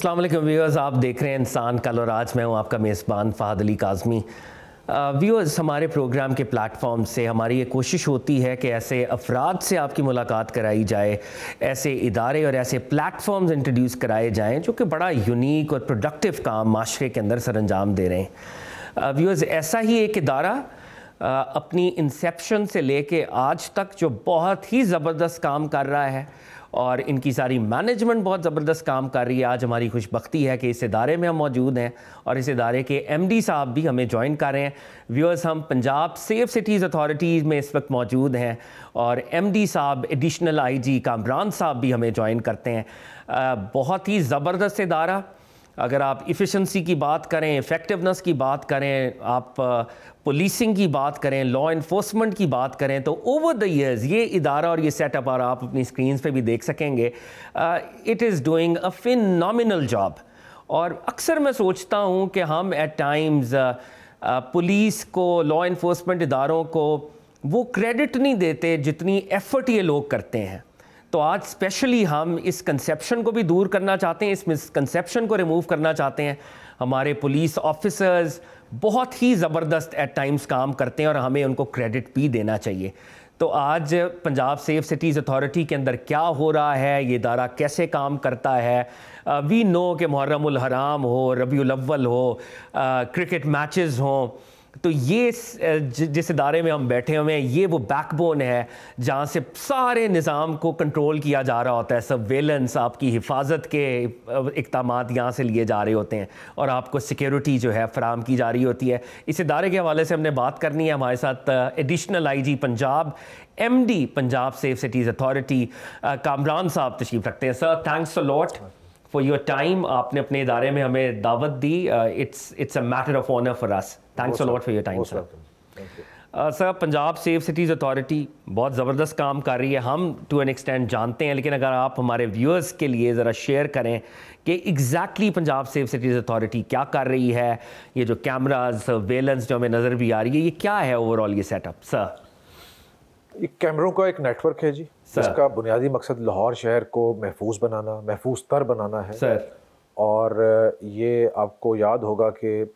अस्सलाम वालेकुम व्यूअर्स आप देख रहे हैं इंसान कल और आज मैं हूं आपका मेज़बान फ़ाद अली काजमी व्यूअर्स हमारे प्रोग्राम के प्लेटफॉर्म से हमारी ये कोशिश होती है कि ऐसे अफराद से आपकी मुलाकात कराई जाए ऐसे इदारे और ऐसे प्लेटफॉर्म्स इंट्रोड्यूस कराए जाएँ जो कि बड़ा यूनिक और प्रोडक्टिव काम माशरे के अंदर सर अंजाम दे रहे हैं व्यूअर्स ऐसा ही एक इदारा अपनी इंसेप्शन से लेके आज तक जो बहुत ही ज़बरदस्त काम कर रहा है और इनकी सारी मैनेजमेंट बहुत ज़बरदस्त काम कर रही है आज हमारी खुशबकती है कि इस इदारे में हम मौजूद हैं और इस इदारे के एम डी साहब भी हमें ज्वाइन कर रहे हैं व्यूअर्स हम पंजाब सेफ सिटीज़ अथॉरिटीज़ में इस वक्त मौजूद हैं और एम डी साहब एडिशनल आई जी कामरान साहब भी हमें ज्वाइन करते हैं आ, बहुत ही ज़बरदस्त इदारा अगर आप इफ़िशेंसी की बात करें इफ़ेक्टिवनेस की बात करें आप पुलिसिंग की बात करें लॉ इन्फोर्समेंट की बात करें तो ओवर द ईयर्स ये इदारा और ये सेटअप और आप अपनी स्क्रीन पे भी देख सकेंगे it is doing a final job और अक्सर मैं सोचता हूँ कि हम एट टाइम्स पुलिस को लॉ इन्फोर्समेंट इदारों को वो क्रेडिट नहीं देते जितनी एफ़र्ट ये लोग करते हैं तो आज स्पेशली हम इस कंसेप्शन को भी दूर करना चाहते हैं इस मिसकनसेप्शन को रिमूव करना चाहते हैं हमारे पुलिस ऑफिसर्स बहुत ही ज़बरदस्त एट टाइम्स काम करते हैं और हमें उनको क्रेडिट भी देना चाहिए तो आज पंजाब सेफ सिटीज़ अथॉरिटी के अंदर क्या हो रहा है ये इदारा कैसे काम करता है वी नो के मुहर्रम हराम हो रबी अव्वल हो क्रिकेट मैचेस हों तो ये जिस इदारे में हम बैठे हुए हैं ये वो बैकबोन है जहाँ से सारे निज़ाम को कंट्रोल किया जा रहा होता है सर्वेलेंस आपकी हिफाजत के इकदाम यहाँ से लिए जा रहे होते हैं और आपको सिक्योरिटी जो है फ़राम की जा रही होती है इस इदारे के हवाले से हमने बात करनी है हमारे साथ additional I G Punjab M D Punjab safe cities authority Kamran साहब तशीफ रखते हैं sir thanks so lot for your time आपने अपने इदारे में हमें दावत दी it's it's a matter of honour for us thanks a lot for your time sir sir Punjab safe cities authority बहुत ज़बरदस्त काम कर रही है हम टू एन एक्सटेंड जानते हैं लेकिन अगर आप हमारे व्यूअर्स के लिए ज़रा शेयर करें कि exactly Punjab safe cities authority क्या कर रही है ये जो कैमराज सर्वेलेंस जो हमें नज़र भी आ रही है ये क्या है ओवरऑल ये सेटअप सर ये कैमरों का एक नेटवर्क है जी इसका बुनियादी मकसद लाहौर शहर को महफूज बनाना महफूज तर बनाना है सर और ये आपको याद होगा कि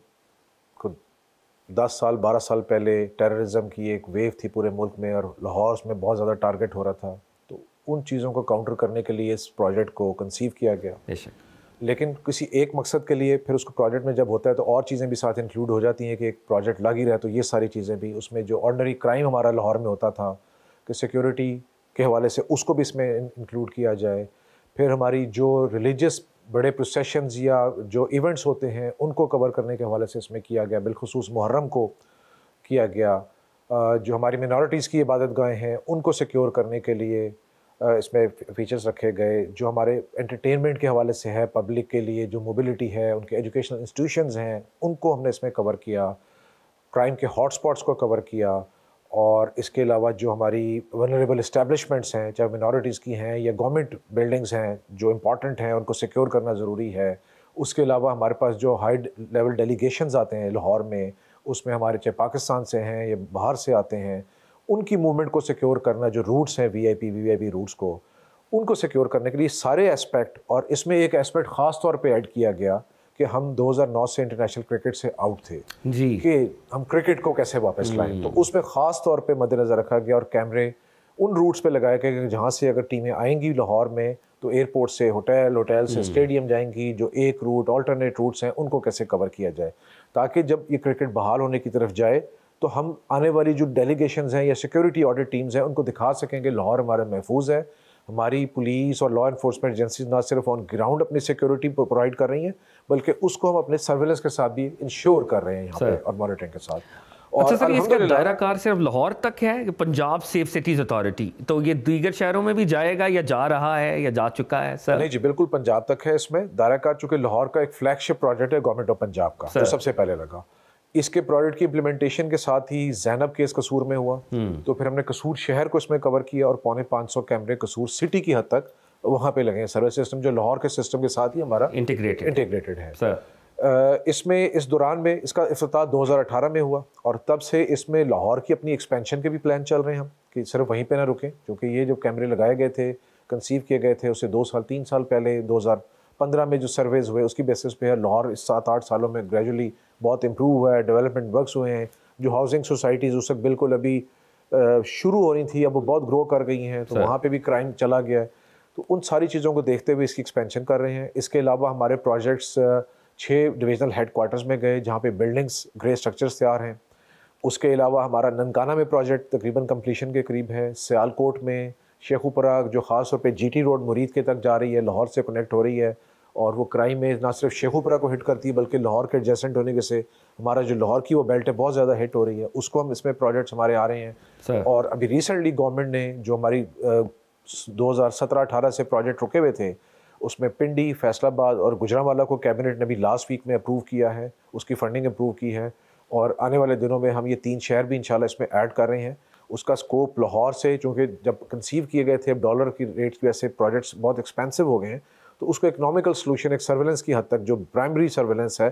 दस साल बारह साल पहले टेररिज्म की एक वेव थी पूरे मुल्क में और लाहौर उसमें बहुत ज़्यादा टारगेट हो रहा था तो उन चीज़ों को काउंटर करने के लिए इस प्रोजेक्ट को कंसीव किया गया लेकिन किसी एक मकसद के लिए फिर उसको प्रोजेक्ट में जब होता है तो और चीज़ें भी साथ इंक्लूड हो जाती हैं कि एक प्रोजेक्ट लग ही रहा है तो ये सारी चीज़ें भी उसमें जो ऑर्डनरी क्राइम हमारा लाहौर में होता था कि सिक्योरिटी के हवाले से उसको भी इसमें इंक्लूड किया जाए फिर हमारी जो रिलीजियस बड़े प्रोसेशंस या जो इवेंट्स होते हैं उनको कवर करने के हवाले से इसमें किया गया बिलखसूस मुहर्रम को किया गया जो हमारी मिनॉरिटीज़ की इबादत गाहें हैं उनको सिक्योर करने के लिए इसमें फीचर्स रखे गए जो हमारे एंटरटेनमेंट के हवाले से है पब्लिक के लिए जो मोबिलिटी है उनके एजुकेशनल इंस्टीट्यूशन हैं उनको हमने इसमें कवर किया क्राइम के हॉट स्पॉट्स को कवर किया और इसके अलावा जो हमारी वनरेबल इस्टेबलिशमेंट्स हैं चाहे मिनॉरिटीज़ की हैं या गवर्नमेंट बिल्डिंग्स हैं जो इंपॉर्टेंट हैं उनको सिक्योर करना ज़रूरी है उसके अलावा हमारे पास जो हाई लेवल डेलीगेशन आते हैं लाहौर में उसमें हमारे चाहे पाकिस्तान से हैं या बाहर से आते हैं उनकी मूवमेंट को सिक्योर करना जो रूट्स हैं V I P V I P routes को उनको सिक्योर करने के लिए सारे एस्पेक्ट और इसमें एक एस्पेक्ट ख़ास तौर पर ऐड किया गया कि हम 2009 से इंटरनेशनल क्रिकेट से आउट थे जी कि हम क्रिकेट को कैसे वापस लाएं हम्म। तो उसमें ख़ास तौर पे मद्देनज़र रखा गया और कैमरे उन रूट्स पे लगाए गए जहाँ से अगर टीमें आएंगी लाहौर में तो एयरपोर्ट से होटल होटल से स्टेडियम हम्म। जाएंगी जो एक रूट ऑल्टरनेट रूट्स हैं उनको कैसे कवर किया जाए ताकि जब ये क्रिकेट बहाल होने की तरफ जाए तो हम आने वाली जो डेलीगेशन हैं या सिक्योरिटी ऑडिट टीम्स हैं उनको दिखा सकें कि लाहौर हमारा महफूज है हमारी पुलिस और लॉ इन्फोर्समेंट एजेंसीज ना सिर्फ ऑन ग्राउंड अपनी सिक्योरिटी प्रोवाइड कर रही हैं बल्कि उसको हम अपने सर्वेलेंस के साथ भी इंश्योर कर रहे हैं यहाँ और मॉनिटरिंग के साथ अच्छा सर इसका दायरा कार सिर्फ लाहौर तक है पंजाब सेफ सिटीज़ अथॉरिटी तो ये दीगर शहरों में भी जाएगा या जा रहा है या जा चुका है सर नहीं जी बिल्कुल पंजाब तक है इसमें दायरा कार चूँकि लाहौर का एक फ्लैगशिप प्रोजेक्ट है गवर्नमेंट ऑफ पंजाब का जो सबसे पहले लगा इसके प्रोडक्ट की इम्प्लीमेंटेशन के साथ ही जैनब केस कसूर में हुआ हम्म। तो फिर हमने कसूर शहर को इसमें कवर किया और पौने 500 कैमरे कसूर सिटी की हद तक वहाँ पे लगे हैं सर्विस सिस्टम जो लाहौर के सिस्टम के साथ ही हमारा इंटीग्रेटेड इंटीग्रेटेड है इसमें इस दौरान में इसका अफ्ताह दो में हुआ और तब से इसमें लाहौर की अपनी एक्सपेंशन के भी प्लान चल रहे हैं हम कि सिर्फ वहीं पर ना रुकें क्योंकि ये जो कैमरे लगाए गए थे कंसीव किए गए थे उससे दो साल तीन साल पहले दो पंद्रह में जो सर्वेज हुए उसकी बेसिस पे है लाहौर इस सात आठ सालों में ग्रेजुअली बहुत इम्प्रूव हुआ है डेवलपमेंट वर्क हुए हैं जो हाउसिंग सोसाइटीज़ उस वक्त बिल्कुल अभी शुरू हो रही थी अब वो बहुत ग्रो कर गई हैं तो वहाँ पर भी क्राइम चला गया है तो उन सारी चीज़ों को देखते हुए इसकी एक्सपेंशन कर रहे हैं इसके अलावा हमारे प्रोजेक्ट्स छः डिविजनल हेड क्वार्टर्स में गए जहाँ पे बिल्डिंग्स ग्रे स्ट्रक्चर्स तैयार हैं उसके अलावा हमारा ननकाना में प्रोजेक्ट तकरीबन कम्प्लीशन के करीब है सयालकोट में शेखुपरा जो ख़ास तौर पर जी रोड मुरीद के तक जा रही है लाहौर से कनेक्ट हो रही है और वो क्राइम में ना सिर्फ शेखुपुरा को हिट करती है बल्कि लाहौर के एडजेसेंट होने के से हमारा जो लाहौर की वो बेल्ट है बहुत ज़्यादा हिट हो रही है उसको हम इसमें प्रोजेक्ट्स हमारे आ रहे हैं Sir. और अभी रिसेंटली गवर्नमेंट ने जो हमारी दो हज़ार सत्रह अठारह से प्रोजेक्ट रुके हुए थे उसमें पिंडी फैसलाबाद और गुजरावाला को कैबिनेट ने भी लास्ट वीक में अप्रूव किया है उसकी फंडिंग अप्रूव की है और आने वाले दिनों में हम ये तीन शहर भी इंशाल्लाह इसमें ऐड कर रहे हैं उसका स्कोप लाहौर से चूँकि जब कंसीव किए गए थे डॉलर की रेट की वजह से प्रोजेक्ट्स बहुत एक्सपेंसिव हो गए हैं तो उसको इकोनॉमिकल सोल्यूशन एक सर्वेलेंस की हद तक जो प्राइमरी सर्वेलेंस है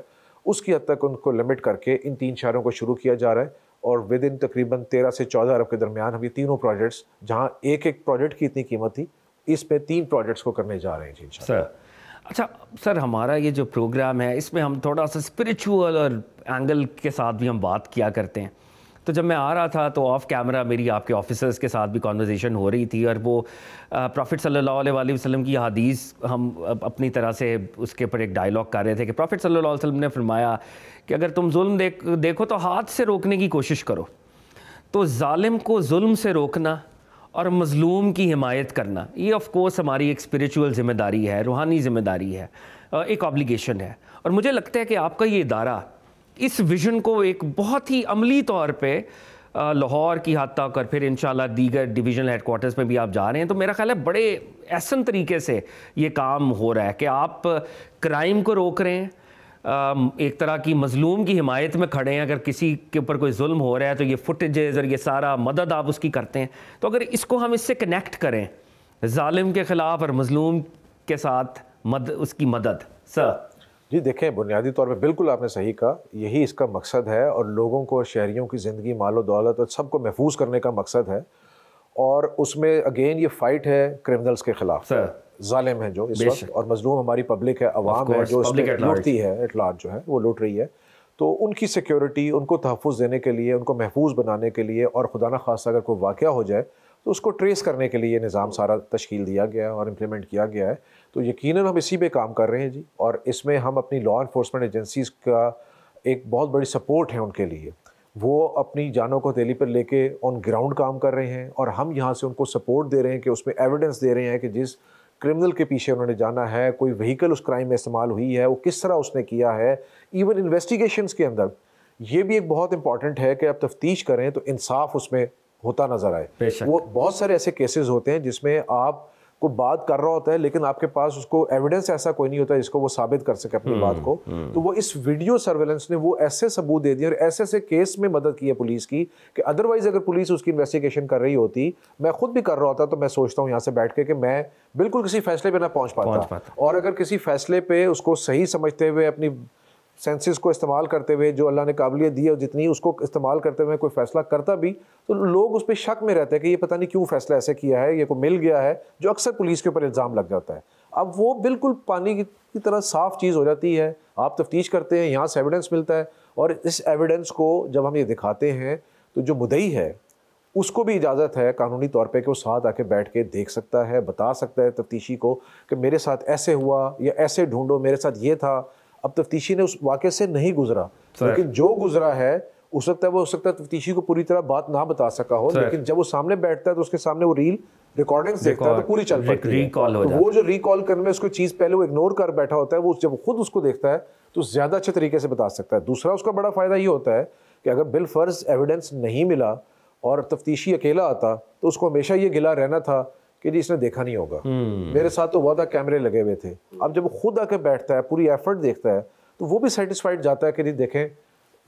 उसकी हद तक उनको लिमिट करके इन तीन शहरों को शुरू किया जा रहा है और विद इन तकरीबन तेरह से चौदह अरब के दरमियान हम ये तीनों प्रोजेक्ट्स जहाँ एक एक प्रोजेक्ट की इतनी कीमत थी इस पर तीन प्रोजेक्ट्स को करने जा रहे हैं जी सर अच्छा सर हमारा ये जो प्रोग्राम है इसमें हम थोड़ा सा स्पिरिचुअल और एंगल के साथ भी हम बात किया करते हैं तो जब मैं आ रहा था तो ऑफ कैमरा मेरी आपके ऑफिसर्स के साथ भी कॉन्वर्जेसन हो रही थी और वो प्रॉफिट सल्ला वसलम की हदीस हम अपनी तरह से उसके ऊपर एक डायलॉग कर रहे थे कि प्रॉफिट सल्ला वसलम ने फरमाया कि अगर तुम जुल्म देख देखो तो हाथ से रोकने की कोशिश करो तो ालिम को जुल्म से रोकना और मज़लूम की हिमायत करना ये ऑफ़कोर्स हमारी एक स्परिचुअल ज़िम्मेदारी है रूहानी ज़िम्मेदारी है एक ऑब्लिगेशन है और मुझे लगता है कि आपका ये इदारा इस विज़न को एक बहुत ही अमली तौर पे लाहौर की हद तक और फिर इन दीगर डिवीजनल हेडकोार्टर्स में भी आप जा रहे हैं तो मेरा ख्याल है बड़े ऐसन तरीके से ये काम हो रहा है कि आप क्राइम को रोक रहे हैं एक तरह की मजलूम की हिमायत में खड़े हैं अगर किसी के ऊपर कोई जुल्म हो रहा है तो ये फुटेजेज और ये सारा मदद आप उसकी करते हैं तो अगर इसको हम इससे कनेक्ट करें ालिम के ख़िलाफ़ और मजलूम के साथ मद उसकी मदद सर जी देखें बुनियादी तौर पे बिल्कुल आपने सही कहा यही इसका मकसद है और लोगों को शहरीों की ज़िंदगी मालो दौलत और सबको महफूज करने का मकसद है और उसमें अगेन ये फ़ाइट है क्रिमिनल्स के ख़िलाफ़ ालिम है जो इस वक्त और मजलूम हमारी पब्लिक है अवाम है जो लूटती है एट लार्ज जो है वो लूट रही है तो उनकी सिक्योरिटी उनको तहफ़ देने के लिए उनको महफूज बनाने के लिए और खुदा न खास अगर कोई वाक़ हो जाए तो उसको ट्रेस करने के लिए निज़ाम सारा तश्ील दिया गया है और इम्प्लीमेंट किया गया है तो यकीन हम इसी पर काम कर रहे हैं जी और इसमें हम अपनी लॉ इन्फोर्समेंट एजेंसीज़ का एक बहुत बड़ी सपोर्ट है उनके लिए वो अपनी जानों को दिल्ली पर लेके ऑन ग्राउंड काम कर रहे हैं और हम यहाँ से उनको सपोर्ट दे रहे हैं कि उसमें एविडेंस दे रहे हैं कि जिस क्रिमिनल के पीछे उन्होंने जाना है कोई व्हीकल उस क्राइम में इस्तेमाल हुई है वो किस तरह उसने किया है इवन इन्वेस्टिगेशंस के अंदर ये भी एक बहुत इंपॉर्टेंट है कि आप तफ्तीश करें तो इंसाफ उसमें होता नजर आए वो बहुत सारे ऐसे केसेस होते हैं जिसमें आप को बात कर रहा होता है लेकिन आपके पास उसको एविडेंस ऐसा कोई नहीं होता जिसको वो साबित कर सके अपनी बात हम्म, को हम्म। तो वो इस वीडियो सर्वेलेंस ने वो ऐसे सबूत दे दिए और ऐसे ऐसे केस में मदद की है पुलिस की कि अदरवाइज अगर पुलिस उसकी इन्वेस्टिगेशन कर रही होती मैं खुद भी कर रहा होता तो मैं सोचता हूँ यहाँ से बैठ के कि मैं बिल्कुल किसी फैसले पर ना पहुँच पाता।, पाता और अगर किसी फैसले पर उसको सही समझते हुए अपनी सेंसेस को इस्तेमाल करते हुए जो अल्लाह ने काबिलियत दी है और जितनी उसको इस्तेमाल करते हुए कोई फ़ैसला करता भी तो लोग उस पर शक में रहते हैं कि ये पता नहीं क्यों फ़ैसला ऐसे किया है ये को मिल गया है जो अक्सर पुलिस के ऊपर इल्ज़ाम लग जाता है अब वो बिल्कुल पानी की तरह साफ़ चीज़ हो जाती है आप तफ्तीश करते हैं यहाँ से एविडेंस मिलता है और इस एविडेंस को जब हम ये दिखाते हैं तो जो मुदई है उसको भी इजाज़त है कानूनी तौर पे कि वो साथ आके बैठ के देख सकता है बता सकता है तफ्तीशी को कि मेरे साथ ऐसे हुआ या ऐसे ढूंढो मेरे साथ ये था अब तफ्तीशी ने उस वाक्य से नहीं गुजरा लेकिन जो गुजरा है हो सकता है वो हो सकता है तफ्तीशी को पूरी तरह बात ना बता सका हो लेकिन जब वो सामने बैठता है तो उसके सामने वो रील रिकॉर्डिंग देखता है तो पूरी चल पड़ती है तो वो जो रिकॉल करने में उसको चीज़ पहले वो इग्नोर कर बैठा होता है वो जब खुद उसको देखता है तो ज़्यादा अच्छे तरीके से बता सकता है दूसरा उसका बड़ा फ़ायदा ये होता है कि अगर बिल फर्ज एविडेंस नहीं मिला और तफ्तीशी अकेला आता तो उसको हमेशा ये गिला रहना था कि जी इसने देखा नहीं होगा हम्म। मेरे साथ तो वादा था कैमरे लगे हुए थे अब जब खुद आके बैठता है पूरी एफर्ट देखता है तो वो भी सेटिस्फाइड जाता है कि जी देखें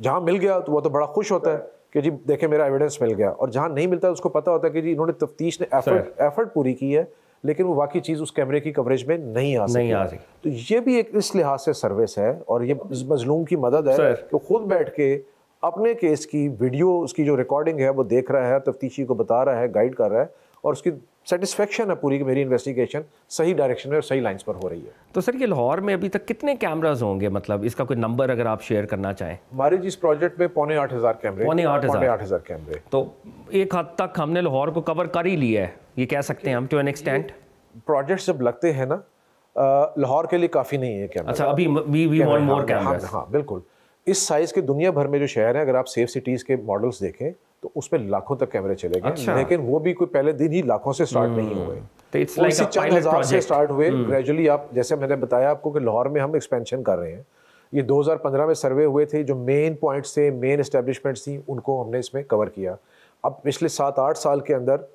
जहाँ मिल गया तो वो तो बड़ा खुश होता है कि जी देखें मेरा एविडेंस मिल गया और जहाँ नहीं मिलता उसको पता होता है कि जी इन्होंने तफ्तीश ने एफर्ट एफर्ट पूरी की है लेकिन वो बाकी चीज़ उस कैमरे की कवरेज में नहीं आ नहीं आ सकी तो ये भी एक इस लिहाज से सर्विस है और ये मजलूम की मदद है कि खुद बैठ के अपने केस की वीडियो उसकी जो रिकॉर्डिंग है वो देख रहा है तफ्तीशी को बता रहा है गाइड कर रहा है और उसकी सेटिस्फेक्शन है पूरी कि मेरी इन्वेस्टिगेशन सही डायरेक्शन में और सही लाइंस पर हो रही है तो सर ये लाहौर में अभी तक कितने कैमराज होंगे मतलब इसका कोई नंबर अगर आप शेयर करना चाहें हमारे जिस प्रोजेक्ट में पौने आठ हज़ार कैमरे पौने आठ हज़ार आठ हज़ार कैमरे तो एक हद तक हमने लाहौर को कवर कर ही लिया है ये कह सकते हैं हम टू एन एक्सटेंट प्रोजेक्ट जब लगते हैं ना लाहौर के लिए काफ़ी नहीं है कैमरा अच्छा अभी we we want more camera हाँ बिल्कुल इस साइज़ के दुनिया भर में जो शहर हैं अगर आप सेफ सिटीज़ के मॉडल्स देखें तो उस पर लाखों तक कैमरे चले गए अच्छा। लेकिन वो भी कोई पहले दिन ही लाखों से स्टार्ट hmm. नहीं हुए तो इट्स लाइक चंद हजार से स्टार्ट हुए ग्रेजुअली hmm. आप जैसे मैंने बताया आपको कि लाहौर में हम एक्सपेंशन कर रहे हैं ये 2015 में सर्वे हुए थे जो मेन पॉइंट्स थे मेन इस्टेब्लिशमेंट्स थी उनको हमने इसमें कवर किया अब पिछले सात आठ साल के अंदर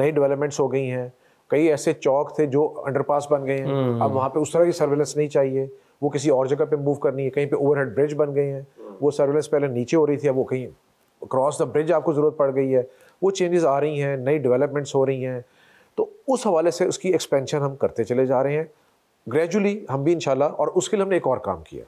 नई डेवलपमेंट्स हो गई हैं कई ऐसे चौक थे जो अंडरपास बन गए हैं hmm. अब वहाँ पे उस तरह की सर्वेलेंस नहीं चाहिए वो किसी और जगह पे मूव करनी है कहीं पे ओवरहेड ब्रिज बन गए हैं वो सर्वेलेंस पहले नीचे हो रही थी अब वो कहीं क्रॉस द ब्रिज आपको ज़रूरत पड़ गई है वो चेंजेस आ रही हैं नई डेवलपमेंट्स हो रही हैं तो उस हवाले से उसकी एक्सपेंशन हम करते चले जा रहे हैं ग्रेजुअली हम भी इन और उसके लिए हमने एक और काम किया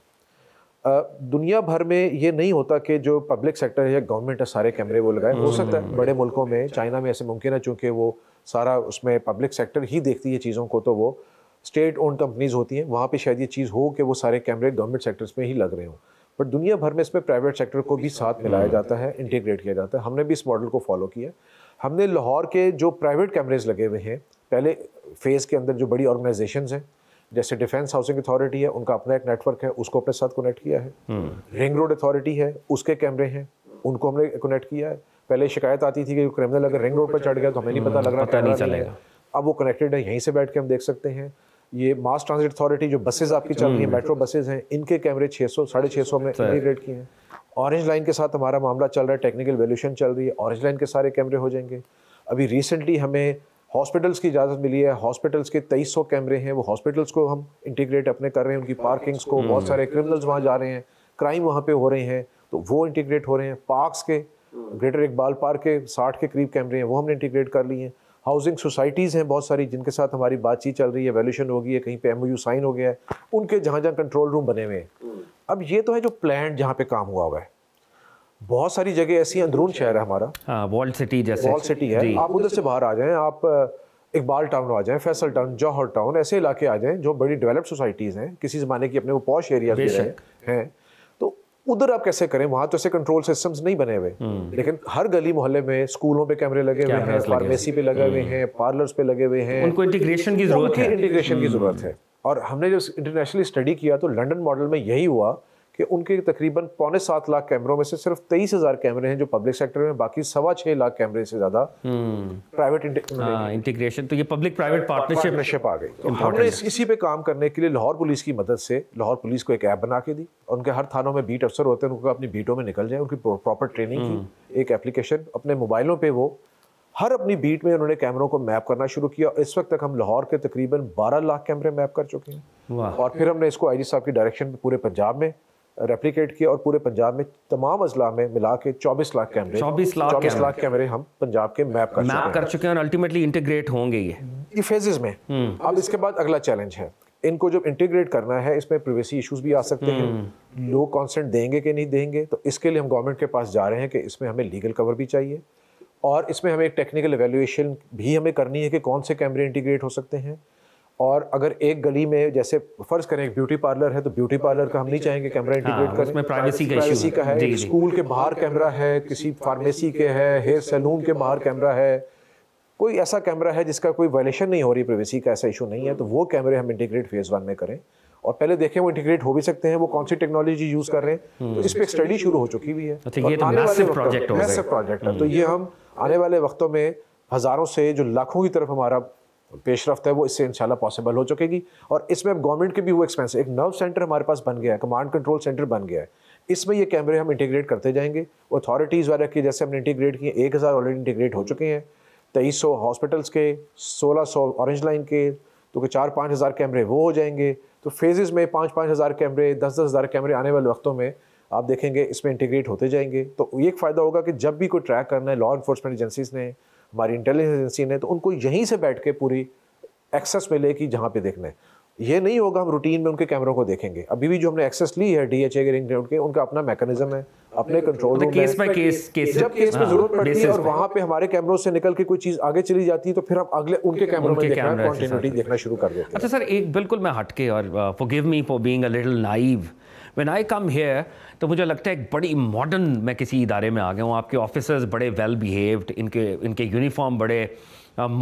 दुनिया भर में ये नहीं होता कि जो पब्लिक सेक्टर है या गवर्नमेंट है सारे कैमरे वो लगाए हो हम्म, सकता है हम्म, बड़े मुल्कों में हम्म। चाइना में ऐसे मुमकिन है चूँकि वो सारा उसमें पब्लिक सेक्टर ही देखती है चीज़ों को तो वो स्टेट ओन कंपनीज़ होती हैं वहाँ पे शायद ये चीज़ हो कि वो सारे कैमरे गवर्नमेंट सेक्टर्स में ही लग रहे हों बट दुनिया भर में इसमें प्राइवेट सेक्टर को भी साथ मिलाया हम्म। जाता है इंटीग्रेट किया जाता है हमने भी इस मॉडल को फॉलो किया हमने लाहौर के जो प्राइवेट कैमरेज लगे हुए हैं पहले फेज़ के अंदर जो बड़ी ऑर्गेनाइजेशन हैं जैसे डिफेंस हाउसिंग अथॉरिटी है उनका अपना एक नेटवर्क है उसको अपने साथ कनेक्ट किया है रिंग रोड अथॉरिटी है उसके कैमरे हैं उनको हमने कनेक्ट किया है पहले शिकायत आती थी कि क्रिमिनल अगर रिंग रोड पर चढ़ गया तो हमें नहीं पता हम्म। लग रहा पता नहीं चलेगा अब वो कनेक्टेड है यहीं से बैठ के हम देख सकते हैं ये मास ट्रांसिट अथॉरिटी जो बसेज आपकी चल रही है मेट्रो बसेज हैं इनके कैमरे 600 साढ़े छः सौ में इंटीग्रेट किए हैं ऑरेंज लाइन के साथ हमारा मामला चल रहा है टेक्निकल वेल्यूशन चल रही है ऑरेंज लाइन के सारे कैमरे हो जाएंगे अभी रिसेंटली हमें हॉस्पिटल्स की इजाज़त मिली है हॉस्पिटल्स के तेईस सौ कैमरे हैं वो हॉस्पिटल्स को हम इंटीग्रेट अपने कर रहे हैं उनकी पार्किंग्स को बहुत हम्म। सारे क्रिमिनल्स वहाँ जा रहे हैं क्राइम वहाँ पे हो रहे हैं तो वो इंटीग्रेट हो रहे हैं पार्कस के ग्रेटर इकबाल पार्क के साठ के करीब कैमरे हैं वो हमने इंटीग्रेट कर लिए हैं हाउसिंग सोसाइटीज़ हैं बहुत सारी जिनके साथ हमारी बातचीत चल रही है वैल्यूशन हो गई है कहीं पे एमओयू साइन हो गया है उनके जहाँ जहाँ कंट्रोल रूम बने हुए हैं hmm. अब ये तो है जो प्लान जहाँ पे काम हुआ हुआ है बहुत सारी जगह ऐसी अंदरून शहर है हमारा वॉल हाँ, सिटी जैसे वॉल सिटी है आप उधर से बाहर आ जाएँ आप इकबाल टाउन आ जाएँ फैसल टाउन जौहर टाउन ऐसे इलाके आ जाएँ जो बड़ी डेवलप्ड सोसाइटीज़ हैं किसी ज़माने की अपने वो पॉश एरिया हैं उधर आप कैसे करें वहां तो ऐसे कंट्रोल सिस्टम नहीं बने हुए हम्म। लेकिन हर गली मोहल्ले में स्कूलों पे कैमरे लगे हुए हैं फार्मेसी पे लगे हुए हम्म। हैं पार्लर्स पे लगे हुए हैं उनको इंटीग्रेशन की जरूरत है इंटीग्रेशन की हम्म। जरूरत है और हमने जब इंटरनेशनली स्टडी किया तो लंदन मॉडल में यही हुआ कि उनके तकरीबन पौने सात लाख कैमरों में से सिर्फ तेईस हज़ार कैमरे हैं जो पब्लिक सेक्टर में बाकी सवा छः लाख कैमरे से ज़्यादा प्राइवेट इंटीग्रेशन तो ये पब्लिक प्राइवेट पार्टनरशिप आ गई हमने इसी पे काम करने के लिए लाहौर पुलिस की मदद से लाहौर पुलिस को एक ऐप बना के दी उनके हर थानों में बीट अफसर होते हैं उनको अपनी बीटों में निकल जाए उनकी प्रॉपर ट्रेनिंग की हम्म। एक एप्लीकेशन अपने मोबाइलों पर वो हर अपनी बीट में उन्होंने कैमरों को मैप करना शुरू किया और इस वक्त तक हम लाहौर के तकरीबन 12 लाख कैमरे मैप कर चुके हैं और फिर हमने इसको आईजी साहब की डायरेक्शन में पूरे पंजाब में रेप्लिकेट किया और पूरे पंजाब में तमाम अजला में मिला के चौबीस लाख कैमरे चौबीस लाख चौबीस लाख कैमरे हम पंजाब के मैप कर मैप कर चुके हैं और अल्टीमेटली इंटीग्रेट होंगे ये ये फेजेस में हम्म। अब इसके बाद अगला चैलेंज है इनको जब इंटीग्रेट करना है इसमें प्रिवेसी इश्यूज भी आ सकते हैं हम्म। लोग कॉन्सेंट देंगे कि नहीं देंगे तो इसके लिए हम गवर्नमेंट के पास जा रहे हैं कि इसमें हमें लीगल कवर भी चाहिए और इसमें हमें एक टेक्निकल एवेल्यूशन भी हमें करनी है कि कौन से कैमरे इंटीग्रेट हो सकते हैं और अगर एक गली में जैसे फर्ज करें एक ब्यूटी पार्लर है तो ब्यूटी पार्लर का हम नहीं चाहेंगे हाँ, कैमरा इंटीग्रेट हाँ, करें प्राइवेसी का प्राइवेसी का है स्कूल के बाहर कैमरा है किसी फार्मेसी के है हेयर सैलून के बाहर कैमरा है कोई ऐसा कैमरा है जिसका कोई वायलेशन नहीं हो रही प्राइवेसी का ऐसा इशू नहीं है तो वो कैमरे हम इंटीग्रेट फेज़ वन में करें और पहले देखें वो इंटीग्रेट हो भी सकते हैं वो कौन सी टेक्नोलॉजी यूज़ कर रहे हैं तो हम्म। इस पर स्टडी शुरू हो चुकी हुई है प्रोजेक्ट अच्छा, तो है तो हम्म। ये हम आने वाले वक्तों में हज़ारों से जो लाखों की तरफ हमारा पेशरफ है वो इससे इंशाल्लाह पॉसिबल हो चुकेगी और इसमें अब गवर्नमेंट के भी वो एक्सपेंस एक नर्व सेंटर हमारे पास बन गया है कमांड कंट्रोल सेंटर बन गया है इसमें ये कैमरे हम इंटीग्रेट करते जाएंगे अथॉरिटीज़ वगैरह की जैसे हमने इंटीग्रेट किए एक हज़ार ऑलरेडी इंटीग्रेट हो चुके हैं तेईस सौ हॉस्पिटल्स के सोलह सौ ऑरेंज लाइन के तो कि चार पाँच हज़ार कैमरे वो हो जाएंगे तो फेजेज़ में पाँच पाँच हज़ार कैमरे दस दस हज़ार कैमरे आने वाले वक्तों में आप देखेंगे इसमें इंटीग्रेट होते जाएंगे तो ये एक फ़ायदा होगा कि जब भी कोई ट्रैक करना है लॉ इन्फोर्समेंट एजेंसीज़ ने हमारी इंटेलिजेंस एजेंसी ने तो उनको यहीं से बैठ के पूरी एक्सेस मिले कि जहाँ पे देखना है ये नहीं होगा हम रूटीन में उनके कैमरों को देखेंगे अभी भी जो हमने एक्सेस ली है डी एच ए के रिंग के उनका अपना मैकेनिज्म है अपने कंट्रोल में केस बाय केस केस जब केस में हाँ, जरूरत पड़ती है और वहाँ पे हमारे कैमरों से निकल के कोई चीज आगे चली जाती है तो फिर हम अगले उनके कैमरों में देखना देखना शुरू कर देते अच्छा हैं अच्छा सर एक बिल्कुल मैं हटके और give me for being a little naive when I come here तो मुझे लगता है एक बड़ी मॉडर्न मैं किसी इदारे में आ गया हूँ आपके ऑफिसर्स बड़े वेल बिहेव्ड इनके इनके यूनिफॉर्म बड़े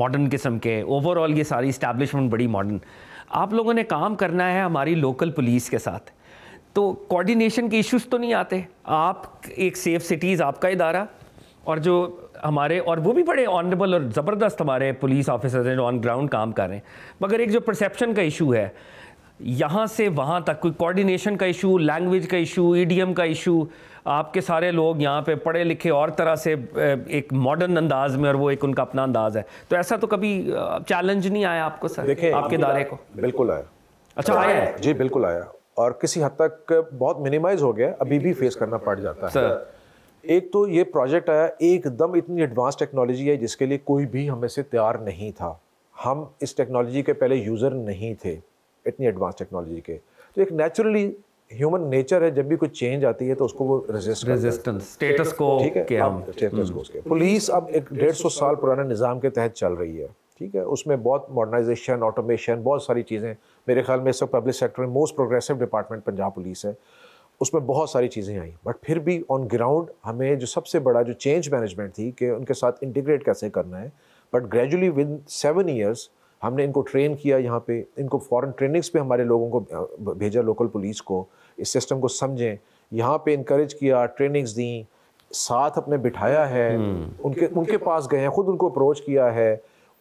मॉडर्न किस्म के ओवरऑल ये सारी इस्टेब्लिशमेंट बड़ी मॉडर्न आप लोगों ने काम करना है हमारी लोकल पुलिस के साथ तो कोऑर्डिनेशन के इश्यूज तो नहीं आते आप एक सेफ सिटीज़ आपका इदारा और जो हमारे और वो भी बड़े ऑनरेबल और ज़बरदस्त हमारे पुलिस ऑफिसर्स हैं जो ऑन ग्राउंड काम कर रहे हैं मगर एक जो परसेप्शन का इशू है यहाँ से वहाँ तक कोई कोऑर्डिनेशन का इशू लैंग्वेज का इशू ईडीएम का इशू आपके सारे लोग यहाँ पे पढ़े लिखे और तरह से एक मॉडर्न अंदाज में और वो एक उनका अपना अंदाज है तो ऐसा तो कभी चैलेंज नहीं आया आपको सर आपके दायरे को बिल्कुल आया अच्छा आया है जी बिल्कुल आया और किसी हद तक बहुत मिनिमाइज हो गया अभी भी फेस करना पड़ जाता है सर एक तो ये प्रोजेक्ट आया एकदम इतनी एडवांस टेक्नोलॉजी है जिसके लिए कोई भी हमें से तैयार नहीं था हम इस टेक्नोलॉजी के पहले यूज़र नहीं थे इतनी एडवांस टेक्नोलॉजी के तो एक नेचुरली ह्यूमन नेचर है जब भी कोई चेंज आती है तो उसको वो रेजिस्टेंस स्टेटस को ठीक है स्टेटस को पुलिस अब एक डेढ़ सौ साल पुराने निज़ाम के तहत चल रही है ठीक है उसमें बहुत मॉडर्नाइजेशन ऑटोमेशन बहुत सारी चीज़ें मेरे ख्याल में इस वक्त पब्लिक सेक्टर में most progressive department Punjab police है उसमें बहुत सारी चीज़ें आई बट फिर भी ऑन ग्राउंड हमें जो सबसे बड़ा जो चेंज मैनेजमेंट थी कि उनके साथ इंटीग्रेट कैसे करना है but gradually with seven years हमने इनको ट्रेन किया यहाँ पे इनको फॉरेन ट्रेनिंग्स पे हमारे लोगों को भेजा लोकल पुलिस को इस सिस्टम को समझें यहाँ पे इनक्रेज किया ट्रेनिंग्स दी साथ अपने बिठाया है हम्म। उनके उनके पास गए हैं ख़ुद उनको अप्रोच किया है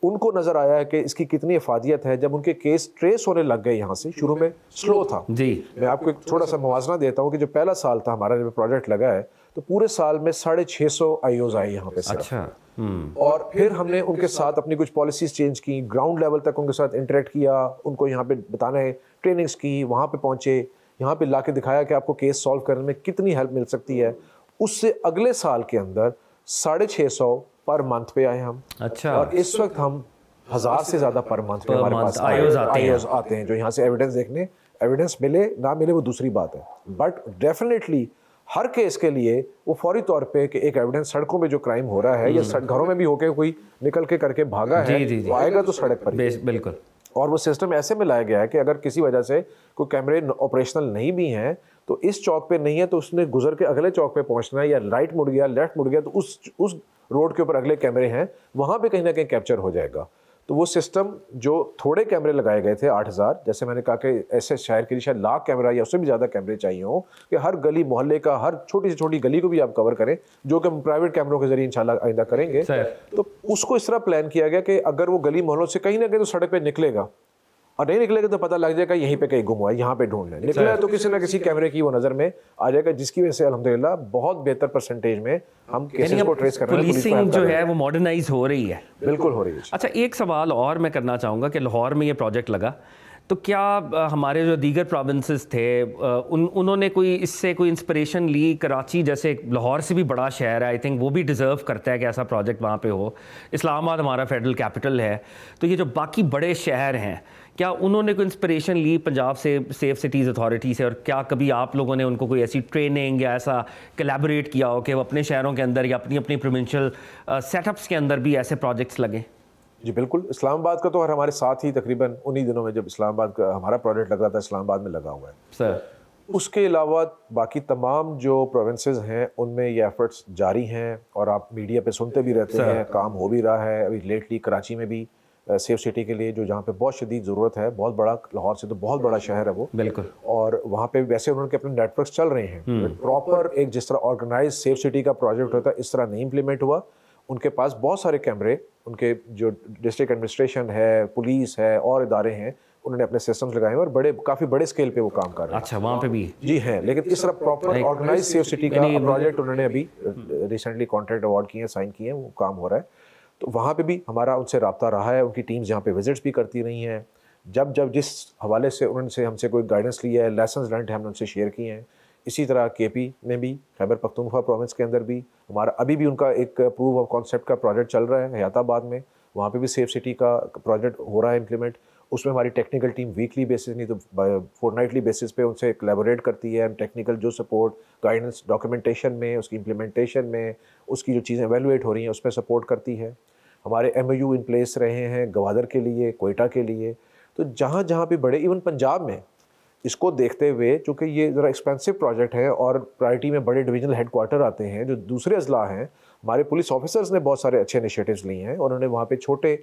उनको नज़र आया है कि इसकी कितनी अफादियत है जब उनके केस ट्रेस होने लग गए यहाँ से शुरू में स्लो था जी मैं आपको एक थोड़ा सा मुवजना देता हूँ कि जो पहला साल था हमारा जब प्रोजेक्ट लगा है तो पूरे साल में साढ़े छः सौ आई आए यहाँ पे अच्छा हम्म। और फिर हमने उनके साथ अपनी कुछ पॉलिसीज चेंज की ग्राउंड लेवल तक उनके साथ इंटरेक्ट किया उनको यहाँ पे बताना है ट्रेनिंग्स की वहाँ पे पहुँचे यहाँ पे ला के दिखाया कि आपको केस सॉल्व करने में कितनी हेल्प मिल सकती है उससे अगले साल के अंदर साढ़े छः सौ पर मंथ पे आए हम अच्छा और इस वक्त हम हज़ार से ज़्यादा पर मंथ पे हमारे पास आयोज आते हैं जो यहाँ से एविडेंस देखने एविडेंस मिले ना मिले वो दूसरी बात है बट डेफिनेटली हर केस के लिए वो फौरी तौर पे कि एक एविडेंस सड़कों में जो क्राइम हो रहा है या हम्म। घरों में भी होके कोई निकल के करके भागा जी, है जी, जी, वो आएगा तो सड़क पर बिल्कुल और वो सिस्टम ऐसे में लाया गया है कि अगर किसी वजह से कोई कैमरे ऑपरेशनल नहीं भी हैं तो इस चौक पे नहीं है तो उसने गुजर के अगले चौक पे पहुंचना है या राइट मुड़ गया लेफ्ट मुड़ गया तो उस उस रोड के ऊपर अगले कैमरे हैं वहाँ पे कहीं ना कहीं कैप्चर हो जाएगा तो वो सिस्टम जो थोड़े कैमरे लगाए गए थे 8000 जैसे मैंने कहा कि ऐसे शहर के लिए शायद लाख कैमरा या उससे भी ज़्यादा कैमरे चाहिए हों कि हर गली मोहल्ले का हर छोटी से छोटी गली को भी आप कवर करें जो कि हम प्राइवेट कैमरों के जरिए इंशाल्लाह आइंदा करेंगे तो उसको इस तरह प्लान किया गया कि अगर वो गली मोहल्लों से कहीं ना कहीं तो सड़क पर निकलेगा और नहीं निकलेगा तो पता लग जाएगा यहीं पे कहीं गुम हुआ है यहाँ पे ढूंढ लें निकला तो किसी ना किसी कैमरे की वो नजर में आ जाएगा जिसकी वजह से अलहमदिल्ला बहुत बेहतर परसेंटेज में हम केसेस को ट्रेस कर रहे हैं पुलिसिंग जो है वो मॉडर्नाइज हो रही है बिल्कुल हो रही है अच्छा एक सवाल और मैं करना चाहूँगा कि लाहौर में ये प्रोजेक्ट लगा तो क्या हमारे जो दीगर प्रोविंसेस थे उन उन्होंने कोई इससे कोई इंस्पिरेशन ली कराची जैसे लाहौर से भी बड़ा शहर है आई थिंक वो भी डिज़र्व करता है कि ऐसा प्रोजेक्ट वहाँ पे हो इस्लामाबाद हमारा फेडरल कैपिटल है तो ये जो बाकी बड़े शहर हैं क्या उन्होंने कोई इंस्पिरेशन ली पंजाब से सेफ सिटीज़ अथॉरिटी से और क्या कभी आप लोगों ने उनको कोई ऐसी ट्रेनिंग या ऐसा कलेबरेट किया हो कि वो अपने शहरों के अंदर या अपनी अपनी प्रोविंशल सेटअप्स के अंदर भी ऐसे प्रोजेक्ट्स लगें जी बिल्कुल इस्लामाबाद का तो हर हमारे साथ ही तकरीबन उन्हीं दिनों में जब इस्लामाबाद का हमारा प्रोजेक्ट लग रहा था इस्लामाबाद में लगा हुआ है सर उसके अलावा बाकी तमाम जो प्रोविंसेस हैं उनमें ये एफर्ट्स जारी हैं और आप मीडिया पे सुनते भी रहते हैं काम हो भी रहा है अभी लेटली कराची में भी सेफ सिटी के लिए जो जहाँ पे बहुत शदीद ज़रूरत है बहुत बड़ा लाहौर से तो बहुत बड़ा शहर है वो बिल्कुल और वहाँ पे वैसे उन्होंने अपने नेटवर्क चल रहे हैं प्रॉपर हम्म। एक जिस तरह ऑर्गेनाइज सेफ सिटी का प्रोजेक्ट होता है इस तरह नहीं इम्प्लीमेंट हुआ उनके पास बहुत सारे कैमरे उनके जो डिस्ट्रिक्ट एडमिनिस्ट्रेशन है पुलिस है और इदारे हैं उन्होंने अपने सिस्टम्स लगाए हैं और बड़े काफी बड़े स्केल पे वो काम कर रहे हैं अच्छा वहाँ पे भी जी है लेकिन इस तरह प्रॉपर ऑर्गेनाइज सेफ सिटी का प्रोजेक्ट उन्होंने अभी रिसेंटली कॉन्ट्रैक्ट अवार्ड किए हैं साइन किए हैं वो काम हो रहा है तो वहाँ पे भी हमारा उनसे रबता रहा है उनकी टीम्स यहाँ पे विजिट्स भी करती रही हैं जब जब जिस हवाले से उनसे हमसे कोई गाइडेंस लिया है लेसन लर्न है हमने उनसे शेयर किए हैं इसी तरह के पी में भी खैबर पखतुनखा प्रोविंस के अंदर भी हमारा अभी भी उनका एक प्रूफ ऑफ कॉन्सेप्ट का प्रोजेक्ट चल रहा है हयाताबाद में वहाँ पर भी सेफ सिटी का प्रोजेक्ट हो रहा है इम्प्लीमेंट उसमें हमारी टेक्निकल टीम वीकली बेसिस नहीं तो फोर्टनाइटली बेसिस पे उनसे कलेबोरेट करती है टेक्निकल जो सपोर्ट गाइडेंस डॉक्यूमेंटेशन में उसकी इम्प्लीमेंटेशन में उसकी जो चीज़ें एवेलुएट हो रही हैं उसमें सपोर्ट करती है हमारे एम इन प्लेस रहे हैं गवादर के लिए कोयटा के लिए तो जहाँ जहाँ भी बड़े इवन पंजाब में इसको देखते हुए चूँकि ये ज़रा एक्सपेंसिव प्रोजेक्ट है और प्रायरिटी में बड़े डिविजनल हेडकोार्टर आते हैं जो दूसरे अजला हैं हमारे पुलिस ऑफिसर्स ने बहुत सारे अच्छे इनिशिएटिव्स लिए हैं और उन्होंने वहाँ पे छोटे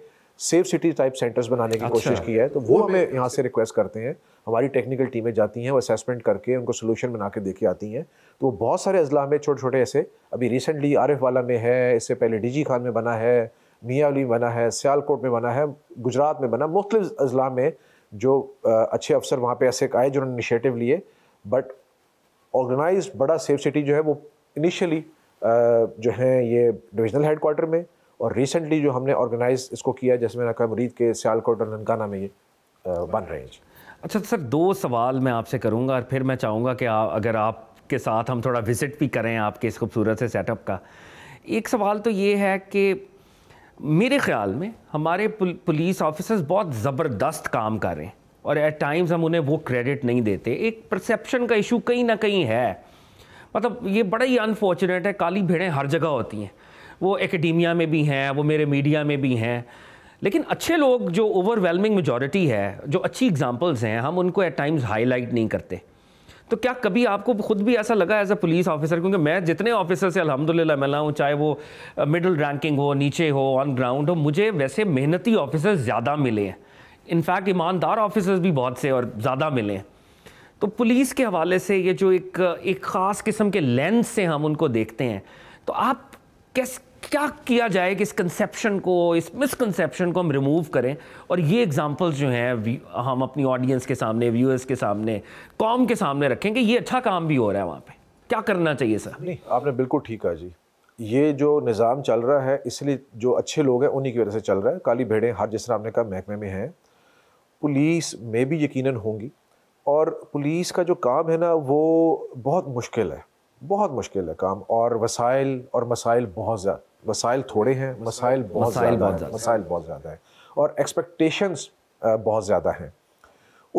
सेफ सिटी टाइप सेंटर्स बनाने की अच्छा, कोशिश की है तो वो, वो हमें यहाँ से रिक्वेस्ट करते हैं हमारी टेक्निकल टीमें जाती हैं वो असेसमेंट करके उनको सोल्यूशन बना के देके आती हैं तो बहुत सारे अजला में छोटे छोटे ऐसे अभी रिसेंटली आरिफ वाला में है इससे पहले डी जी खान में बना है मियाँ अली बना है सियालकोट में बना है गुजरात में बना मुख्तलिफ अजला में जो अच्छे अफसर वहाँ पर ऐसे आए जिन्होंने इनिशिएटिव लिए बट ऑर्गेनाइज बड़ा सेफ सिटी जो है वो इनिशियली जो है ये डिविजनल हेड क्वार्टर में और रिसेंटली जो हमने ऑर्गेनाइज इसको किया जैसे मैंने कहा मरीज के सियालकोट और ननकाना में ये बन रहे हैं अच्छा सर दो सवाल मैं आपसे करूँगा और फिर मैं चाहूँगा कि आप अगर आपके साथ हम थोड़ा विज़िट भी करें आपके इस खूबसूरत से सेटअप का एक सवाल तो ये है कि मेरे ख्याल में हमारे पुलिस ऑफिसर्स बहुत ज़बरदस्त काम कर रहे हैं और एट टाइम्स हम उन्हें वो क्रेडिट नहीं देते एक परसेप्शन का इशू कहीं ना कहीं है मतलब ये बड़ा ही अनफॉर्चुनेट है काली भेड़ें हर जगह होती हैं वो एकेडमिया में भी हैं वो मेरे मीडिया में भी हैं लेकिन अच्छे लोग जो ओवरवेलमिंग मेजॉरिटी है जो अच्छी एग्जांपल्स हैं हम उनको एट टाइम्स हाईलाइट नहीं करते तो क्या कभी आपको खुद भी ऐसा लगा एज अ पुलिस ऑफिसर क्योंकि मैं जितने ऑफिसर से अलहमदिल्ला मिला हूँ चाहे वो मिडिल रैंकिंग हो नीचे हो ऑन ग्राउंड हो मुझे वैसे मेहनती ऑफिसर ज़्यादा मिले हैं इनफैक्ट ईमानदार ऑफिसर्स भी बहुत से और ज़्यादा मिले हैं तो पुलिस के हवाले से ये जो एक एक ख़ास किस्म के लेंस से हम उनको देखते हैं तो आप कैस क्या किया जाए कि इस कंसेप्शन को इस मिसकनसेप्शन को हम रिमूव करें और ये एग्जांपल्स जो हैं हम अपनी ऑडियंस के सामने व्यूअर्स के सामने कॉम के सामने रखें कि ये अच्छा काम भी हो रहा है वहाँ पे क्या करना चाहिए सर नहीं आपने बिल्कुल ठीक कहा जी ये जो निज़ाम चल रहा है इसलिए जो अच्छे लोग हैं उन्हीं की वजह से चल रहा है काली भेड़ें हर जिस आपने कहा महकमे में हैं पुलिस में भी यकीन होंगी और पुलिस का जो काम है ना वो बहुत मुश्किल है बहुत मुश्किल है काम और वसाइल और मसाइल बहुत ज़्यादा मसाइल थोड़े हैं मसाइल बहुत ज़्यादा मसाइल बहुत ज़्यादा है और एक्सपेक्टेशंस बहुत ज़्यादा हैं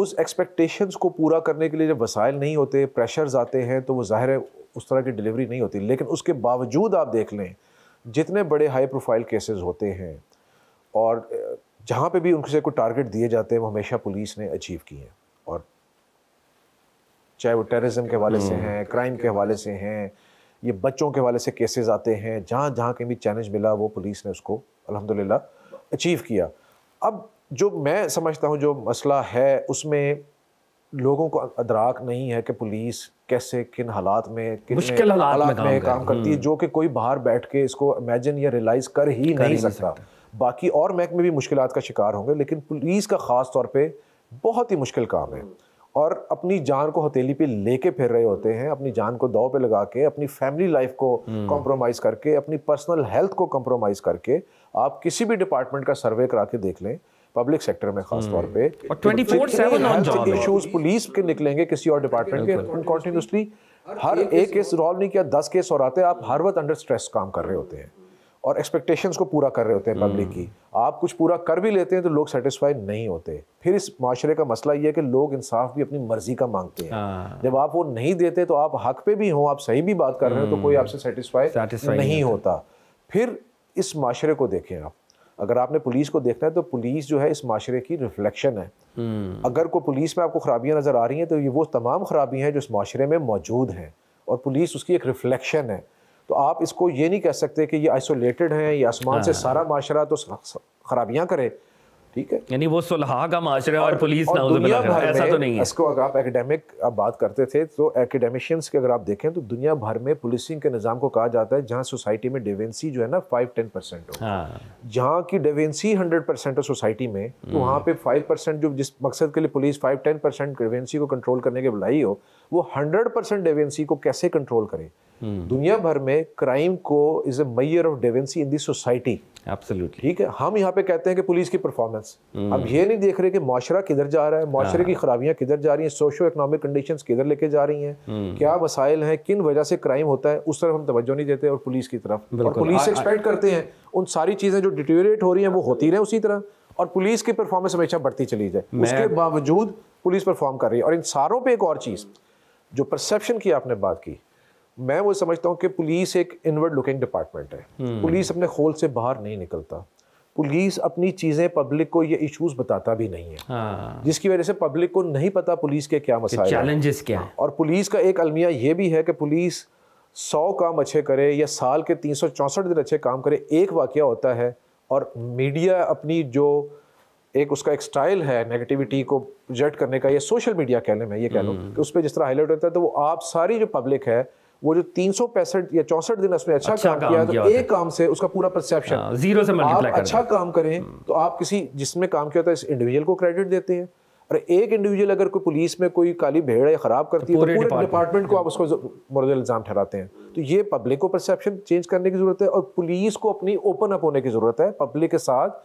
उस एक्सपेक्टेशंस को पूरा करने के लिए जब वसाइल नहीं होते प्रेशर्स आते हैं तो वो ज़ाहिर है उस तरह की डिलीवरी नहीं होती लेकिन उसके बावजूद आप देख लें जितने बड़े हाई प्रोफाइल केसेस होते हैं और जहाँ पे भी उनसे कोई टारगेट दिए जाते हैं वो हमेशा पुलिस ने अचीव किए हैं और चाहे वो टेररिज्म हम्म। के हवाले से हैं क्राइम के हवाले से हैं ये बच्चों के हवाले से केसेस आते हैं जहाँ जहाँ कहीं भी चैलेंज मिला वो पुलिस ने उसको अलहमदिल्ला अचीव किया अब जो मैं समझता हूँ जो मसला है उसमें लोगों को अदराक नहीं है कि पुलिस कैसे किन हालात में किन मुश्किल हालात में, में काम करती है हम्म। जो कि कोई बाहर बैठ के इसको इमेजिन या रियलाइज़ कर ही कर नहीं सकता, सकता। बाकी और महकमे भी मुश्किल का शिकार होंगे लेकिन पुलिस का ख़ास तौर पर बहुत ही मुश्किल काम है और अपनी जान को हथेली पे लेके फिर रहे होते हैं अपनी जान को दाव पे लगा के अपनी फैमिली लाइफ को कॉम्प्रोमाइज़ करके अपनी पर्सनल हेल्थ को कॉम्प्रोमाइज़ करके आप किसी भी डिपार्टमेंट का सर्वे करा के देख लें पब्लिक सेक्टर में खास तौर हम्म। पे इश्यूज पुलिस के निकलेंगे किसी और डिपार्टमेंट के कॉन्टिन्यूसली हर एक केस सॉल्व नहीं किया दस केस और आते आप हर वक्त अंडर स्ट्रेस काम कर रहे होते हैं और एक्सपेक्टेशंस को पूरा कर रहे होते हैं पब्लिक हम्म। की आप कुछ पूरा कर भी लेते हैं तो लोग सेटिस्फाई नहीं होते फिर इस माशरे का मसला ये है कि लोग इंसाफ भी अपनी मर्जी का मांगते हैं हाँ। जब आप वो नहीं देते तो आप हक पे भी हों आप सही भी बात कर रहे हो तो कोई हम्म। आपसे सेटिस्फाई नहीं, नहीं होता फिर इस माशरे को देखें आप अगर आपने पुलिस को देखना है तो पुलिस जो है इस माशरे की रिफ्लेक्शन है हम्म। अगर कोई पुलिस में आपको खराबियां नज़र आ रही हैं तो ये वो तमाम खराबियां हैं जो इस माशरे में मौजूद हैं और पुलिस उसकी एक रिफ्लेक्शन है तो आप इसको ये नहीं कह सकते कि ये आइसोलेटेड हैं ये आसमान से हाँ। सारा माशरा तो खराबियाँ करें ठीक है यानी वो सुलहा का माशरा और, और पुलिस और दुनिया भर में ऐसा तो नहीं है इसको अगर आप एकेडमिक आप बात करते थे तो एकेडमिशियंस के अगर आप देखें तो दुनिया भर में पुलिसिंग के निज़ाम को कहा जाता है जहाँ सोसाइटी में डिवेंसी जो है ना फाइव टेन परसेंट हो हाँ। जहाँ की डिवेंसी हंड्रेड परसेंट हो सोसाइटी में तो वहाँ हम्म। पे फाइव परसेंट जो जिस मकसद के लिए police five ten percent deviancy को कंट्रोल करने के बुलाई हो वो हंड्रेड परसेंट डिवेंसी को कैसे कंट्रोल करे हम्म। दुनिया भर में क्राइम को is a measure of deviancy in the society Absolutely. ठीक है हम यहाँ पे कहते हैं कि पुलिस की परफॉर्मेंस हम hmm. ये नहीं देख रहे कि माशरा किधर जा रहा है माशरे हाँ। की खराबियां किधर जा रही हैं सोशो इकोनॉमिक कंडीशंस किधर लेके जा रही हैं hmm. क्या मसाइल हैं किन वजह से क्राइम होता है उस तरफ हम तवज्जो नहीं देते और पुलिस की तरफ और पुलिस एक्सपेक्ट करते हैं उन सारी चीज़ें जो डिटेरिएट हो रही है वो होती रहे उसी तरह और पुलिस की परफॉर्मेंस हमेशा बढ़ती चली जाए उसके बावजूद पुलिस परफॉर्म कर रही है और इन सारों पर एक और चीज़ जो परसेप्शन की आपने बात की मैं वो समझता हूँ कि पुलिस एक इनवर्ड लुकिंग डिपार्टमेंट है हम्म। पुलिस अपने खोल से बाहर नहीं निकलता पुलिस अपनी चीज़ें पब्लिक को ये इश्यूज बताता भी नहीं है हाँ। जिसकी वजह से पब्लिक को नहीं पता पुलिस के क्या मसाइल चैलेंजेस क्या है और पुलिस का एक अलमिया ये भी है कि पुलिस सौ काम अच्छे करे या साल के तीन सौ दिन अच्छे काम करे एक वाक्य होता है और मीडिया अपनी जो एक उसका एक स्टाइल है नेगेटिविटी को प्रोजेक्ट करने का या सोशल मीडिया कह लें मैं ये कह लूँ हम्म। उस पर जिस तरह हाईलाइट होता है तो वो आप सारी जो पब्लिक है वो जो तीन सौ पैंसठ या चौसठ दिन उसमें अच्छा, अच्छा काम, काम किया तो एक काम से उसका पूरा परसेप्शन जीरो हाँ, से आप कर अच्छा काम करें हम्म। तो आप किसी जिसमें काम किया होता है इस इंडिविजुअल को क्रेडिट देते हैं और एक इंडिविजुअल अगर कोई पुलिस में कोई काली भेड़ या ख़राब करती है तो, तो पूरे डिपार्टमेंट को आप उसको मुरद इल्ज़ाम ठहराते हैं तो ये पब्लिक को परसेप्शन चेंज करने की ज़रूरत है और पुलिस को अपनी ओपन अप होने की ज़रूरत है पब्लिक के साथ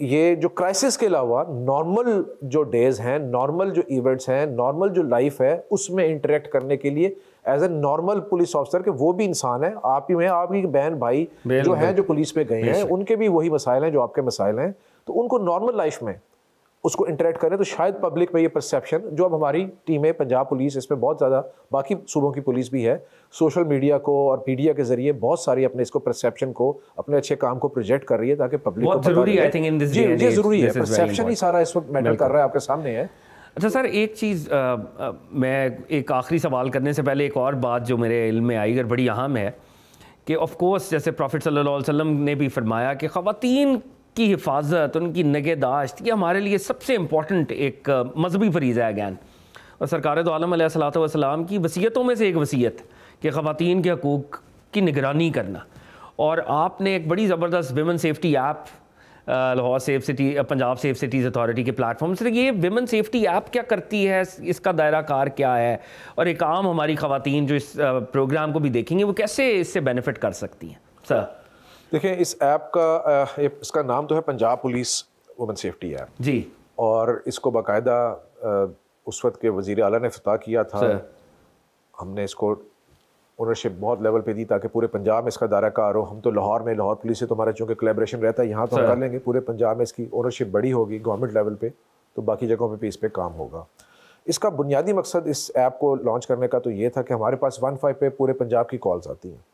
ये जो क्राइसिस के अलावा नॉर्मल जो डेज हैं नॉर्मल जो इवेंट्स हैं नॉर्मल जो लाइफ है उसमें इंटरेक्ट करने के लिए as a normal police officer के वो भी इंसान है आप ही में आपकी बहन भाई जो हैं जो पुलिस में गए हैं उनके भी वही मसाइल हैं जो आपके मसाइल हैं तो उनको नॉर्मल लाइफ में उसको इंटरेक्ट करें तो शायद पब्लिक में ये परसेप्शन जो अब हमारी है पंजाब पुलिस इसमें बहुत ज़्यादा बाकी सूबों की पुलिस भी है सोशल मीडिया को और मीडिया के जरिए बहुत सारी अपने इसको परसेप्शन को अपने अच्छे काम को प्रोजेक्ट कर रही है ताकि पब्लिक को जरूरी है जी जरूरी है परसेप्शन ही सारा इस वक्त मैटर कर रहा है आपके सामने है अच्छा सर एक चीज़ आ, आ, मैं एक आखिरी सवाल करने से पहले एक और बात जो मेरे इल में आई अगर बड़ी अहम है कि ऑफ कोर्स जैसे प्रॉफिट सल्लल्लाहु वसम वसल्लम ने भी फरमाया कि ख़वातीन की हिफाजत उनकी नगहदाश्त ये हमारे लिए सबसे इम्पॉटेंट एक मजहबी फरीज़ है अगैन और सरकार तो आलम सलाम की वसीयतों में से एक वसीयत कि ख़ातन के हकूक़ की निगरानी करना और आपने एक बड़ी ज़बरदस्त women safety app Lahore safe city Punjab safe cities authority के प्लेटफॉर्म से ये विमेन सेफ्टी ऐप क्या करती है इसका दायरा कार क्या है और एक आम हमारी खातन जो इस प्रोग्राम को भी देखेंगे वो कैसे इससे बेनिफिट कर सकती हैं सर देखिए इस ऐप का इसका नाम तो है Punjab police women safety app जी और इसको बाकायदा उस वक्त के वजीर अला ने अफ्ताह किया था हमने इसको ओनरशिप बहुत लेवल पे दी ताकि पूरे पंजाब में इसका दायरा कार हो हम तो लाहौर में लाहौर पुलिस से तो हमारा चूँकि कलेब्रेशन रहता है यहाँ तो हम कर लेंगे पूरे पंजाब में इसकी ओनरशिप बड़ी होगी गवर्नमेंट लेवल पर तो बाकी जगहों पर भी इस पर काम होगा इसका बुनियादी मकसद इस ऐप को लॉन्च करने का तो ये था कि हमारे पास वन फाइव पे पूरे पंजाब की कॉल्स आती हैं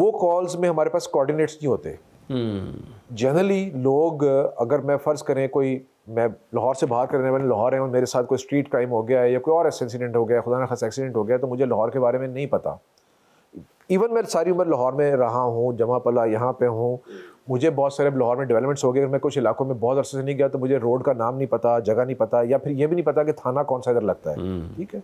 वो कॉल्स में हमारे पास कोऑर्डिनेट्स नहीं होते जनरली हम्म। लोग अगर मैं फ़र्ज़ करें कोई मैं लाहौर से बाहर करने वाले लाहौर हैं मेरे साथ कोई स्ट्रीट क्राइम हो गया है या कोई और ऐसा इंसिडेंट हो गया खुदा ना खास एक्सीडेंट हो गया तो मुझे लाहौर के बारे में नहीं पता इवन मैं सारी उम्र लाहौर में रहा हूँ जमा पला यहाँ पे हूँ मुझे बहुत सारे लाहौर में डेवलपमेंट्स हो गए मैं कुछ इलाकों में बहुत अरसे से नहीं गया तो मुझे रोड का नाम नहीं पता जगह नहीं पता या फिर ये भी नहीं पता कि थाना कौन सा इधर लगता है हम्म। ठीक है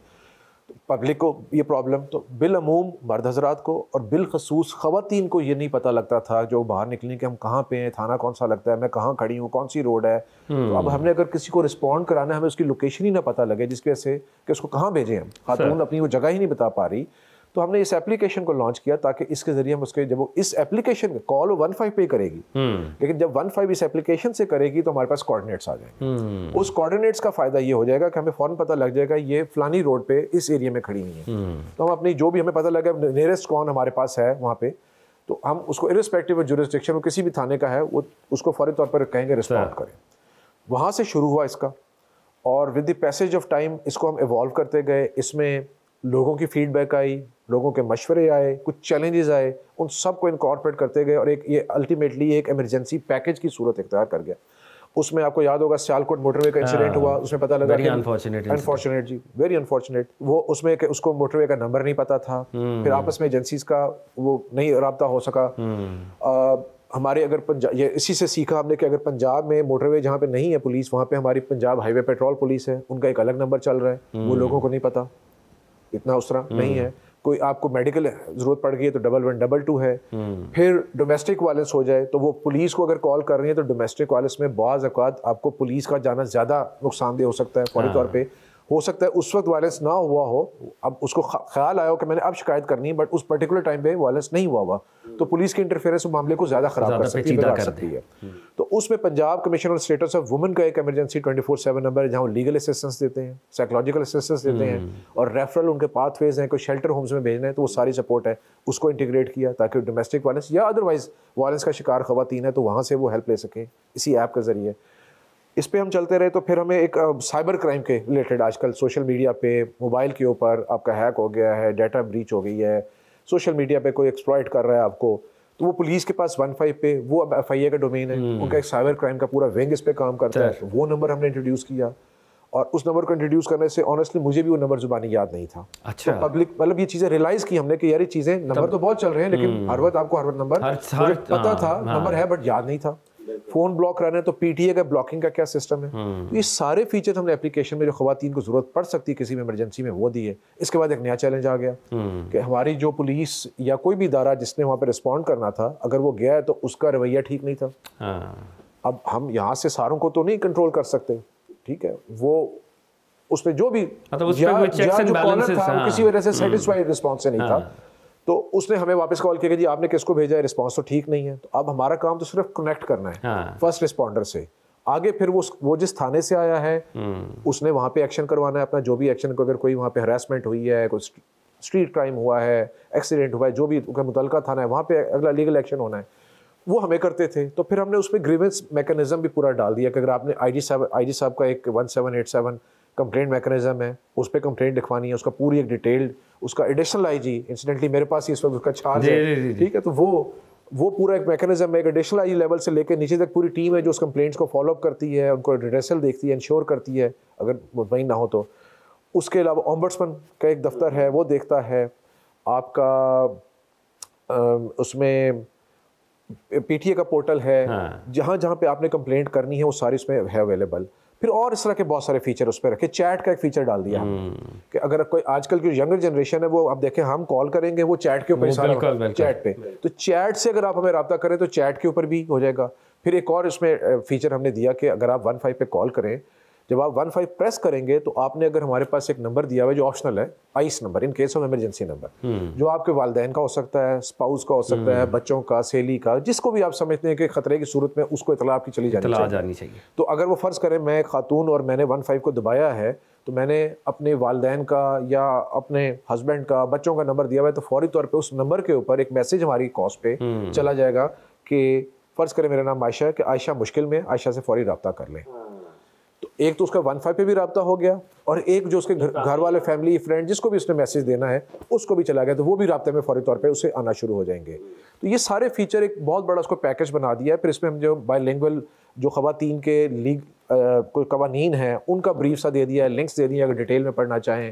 पब्लिक को ये प्रॉब्लम तो बिलूम मर्द हजरात को और बिलखसूस ख़वान को ये नहीं पता लगता था जो बाहर निकलें कि हम कहाँ पे हैं थाना कौन सा लगता है मैं कहाँ खड़ी हूँ कौन सी रोड है तो हम्म। अब हमने अगर किसी को रिस्पॉन्ड कराना है हमें उसकी लोकेशन ही ना पता लगे जिसकी वजह से कि उसको कहाँ भेजें हम खातून अपनी वो जगह ही नहीं बता पा रही तो हमने इस एप्लीकेशन को लॉन्च किया ताकि इसके जरिए हम उसके जब वो इस एप्लीकेशन में कॉल वन फाइव पे करेगी हम्म। लेकिन जब वन फाइव इस एप्लीकेशन से करेगी तो हमारे पास कोऑर्डिनेट्स आ जाएंगे हम्म। उस कोऑर्डिनेट्स का फायदा ये हो जाएगा कि हमें फौरन पता लग जाएगा ये फलानी रोड पे इस एरिया में खड़ी हुई है हम्म। तो हम अपनी जो भी हमें पता लगे नियरेस्ट कौन हमारे पास है वहाँ पे तो हम उसको इरेस्पेक्टिव ऑफ जुरिस्डिक्शन में किसी भी थाने का है वो उसको फौरी तौर पर कहेंगे रिस्पॉन्ड हाँ। करें वहाँ से शुरू हुआ इसका और with the passage of time इसको हम इवॉल्व करते गए इसमें लोगों की फीडबैक आई लोगों के मशवरे आए कुछ चैलेंजेस आए उन सब को इनकॉर्पोरेट करते गए और एक ये अल्टीमेटली एक एमरजेंसी पैकेज की सूरत इख्तियार कर गया उसमें आपको याद होगा सियालकोट मोटरवे का इंसिडेंट हाँ। हुआ उसमें पता लगा अनफॉर्चुनेट जी वेरी अनफॉर्चुनेट वो उसमें के उसको मोटरवे का नंबर नहीं पता था हम्म। फिर आपस में एजेंसीज का वो नहीं रबता हो सका हम्म। हमारे अगर पंजाब ये इसी से सीखा हमने कि अगर पंजाब में मोटरवे जहाँ पे नहीं है पुलिस वहाँ पे हमारी पंजाब हाईवे पेट्रोल पुलिस है उनका एक अलग नंबर चल रहा है वो हम्म। लोगों को नहीं पता इतना उस तरह नहीं है कोई आपको मेडिकल ज़रूरत पड़ गई है तो डबल वन डबल टू है फिर डोमेस्टिक वायलेंस हो जाए तो वो पुलिस को अगर कॉल कर रही है तो डोमेस्टिक वायलेंस में बाज़ अवत आपको पुलिस का जाना ज़्यादा नुकसानदेह हो सकता है फौरी हाँ। तौर पर हो सकता है उस वक्त वायलेंस ना हुआ हो अब उसको ख्याल आया हो कि मैंने अब शिकायत करनी है बट उस पर्टिकुलर टाइम पे वायलेंस नहीं हुआ हुआ तो पुलिस के इंटरफेरेंस मामले को ज़्यादा ख़राब कर सकती है सकती है तो उसमें Punjab commission on status of women का एक emergency twenty four seven number है जहाँ लीगल असिस्टेंस देते हैं साइकोलॉजिकल असिस्टेंस देते हैं हम्म। और रेफरल उनके पाथवेज हैं कोई शेल्टर होम्स में भेजना है तो वो सारी सपोर्ट है उसको इंटीग्रेट किया ताकि डोमेस्टिक वायलेंस या अदरवाइज वायलेंस का शिकार खुवान है तो वहाँ से वो हेल्प ले सकें इसी ऐप के ज़रिए इस पर हम चलते रहे तो फिर हमें एक साइबर क्राइम के रिलेटेड आजकल सोशल मीडिया पे मोबाइल के ऊपर आपका हैक हो गया है डाटा ब्रीच हो गई है सोशल मीडिया पे कोई एक्सप्लॉयट कर रहा है आपको तो वो पुलिस के पास वन फाइव पे वो अब एफ आई का डोमेन है हम्म। उनका एक साइबर क्राइम का पूरा विंग इस पर काम करता है वो नंबर हमने इंट्रोड्यूस किया और उस नंबर को इंट्रोड्यूस करने से ऑनेस्टली मुझे भी वो नंबर जुबानी याद नहीं था अच्छा तो पब्लिक मतलब ये चीज़ें रियलाइज की हमने कि यार ये चीज़ें नंबर तो बहुत चल रहे हैं लेकिन हम्म। हर वक्त आपको हर वक्त नंबर पता हाँ, था नंबर हाँ। है बट याद नहीं था फ़ोन ब्लॉक रहना है तो पीटीए का ब्लॉकिंग का क्या सिस्टम है हम्म। तो ये सारे फीचर हमने एप्लीकेशन में जो खुवान को ज़रूरत पड़ सकती है किसी भी इमरजेंसी में वो दी है इसके बाद एक नया चैलेंज आ गया हम्म। कि हमारी जो पुलिस या कोई भी इदारा जिसने वहाँ पर रिस्पॉन्ड करना था अगर वो गया है तो उसका रवैया ठीक नहीं था हाँ। अब हम यहाँ से सारों को तो नहीं कंट्रोल कर सकते ठीक है वो उसमें जो भी मतलब उस पे या, या जो था हाँ। किसी वजह से हम्म। से नहीं हाँ। था तो उसने हमें वापस कॉल किया कि जी आपने किसको भेजा है रिस्पॉन्स तो ठीक नहीं है तो अब हमारा काम तो सिर्फ कनेक्ट करना है हाँ। फर्स्ट रिस्पॉन्डर से आगे फिर वो वो जिस थाने से आया है हम्म। उसने वहाँ पे एक्शन करवाना है अपना जो भी एक्शन अगर कोई वहाँ पे हरासमेंट हुई है कोई स्ट्रीट क्राइम हुआ है एक्सीडेंट हुआ है जो भी मुतल थाना है वहाँ पे अगला लीगल एक्शन होना है वो हमें करते थे तो फिर हमने उसमें ग्रीवेंस मैकेनिज्म भी पूरा डाल दिया कि अगर आपने आई जी साहब आई जी साहब का एक one seven eight seven complaint mechanism है उस पर कंप्लेंट लिखवानी है उसका पूरी एक डिटेल्ड उसका एडिशनल आई जी इंसिडेंटली मेरे पास ही इस वक्त उसका चार्ज है ठीक है तो वो वो पूरा एक मैकेनिज्म है एक एडिशनल आई लेवल से लेकर नीचे तक पूरी टीम है जो उस कंप्लेंट्स को फॉलोअप करती है उनको रिड्रेसल देखती है इंश्योर करती है अगर मुतमिन ना हो तो उसके अलावा ऑम्बर्ट्समैन का एक दफ्तर है वो देखता है आपका उसमें पीटीए का पोर्टल है हाँ। जहाँ जहाँ पे आपने कंप्लेंट करनी है वो सारी उसमें है अवेलेबल फिर और इस तरह के बहुत सारे फीचर उस पर रखे चैट का एक फीचर डाल दिया कि अगर कोई आजकल की यंगर जनरेशन है वो आप देखें हम कॉल करेंगे वो चैट के ऊपर चैट पे तो चैट से अगर आप हमें रब्ता करें तो चैट के ऊपर भी हो जाएगा फिर एक और इसमें फीचर हमने दिया कि अगर आप वन फाइव पे कॉल करें जब आप वन फाइव प्रेस करेंगे तो आपने अगर हमारे पास एक नंबर दिया हुआ है जो ऑप्शनल है ICE number in case of emergency number hmm. जो आपके वालदेन का हो सकता है स्पाउस का हो सकता है हम्म। बच्चों का सहेली का जिसको भी आप समझते हैं कि खतरे की सूरत में उसको इतला आपकी चली जानी चाहिए।, जानी चाहिए तो अगर वो फ़र्ज़ करें मैं खातून और मैंने वन फाइव को दबाया है तो मैंने अपने वालदेन का या अपने हस्बैंड का बच्चों का नंबर दिया हुआ है तो फौरी तौर पर उस नंबर के ऊपर एक मैसेज हमारी कॉस्ट पे हम्म। चला जाएगा कि फ़र्ज़ करें मेरा नाम आयशा है कि आयशा मुश्किल में आयशा से फौरी रबता कर लें एक तो उसका वन फाइव पे भी रबता हो गया और एक जो उसके घर वाले फैमिली फ्रेंड जिसको भी उसने मैसेज देना है उसको भी चला गया तो वो भी रबते में फौरी तौर पर उसे आना शुरू हो जाएंगे तो ये सारे फीचर एक बहुत बड़ा उसको पैकेज बना दिया है फिर इसमें हम जो बायलिंगुअल जो ख़वान के लीग कोई कवानीन है उनका ब्रीफ सा दे दिया है लिंक्स दे दिए अगर डिटेल में पढ़ना चाहें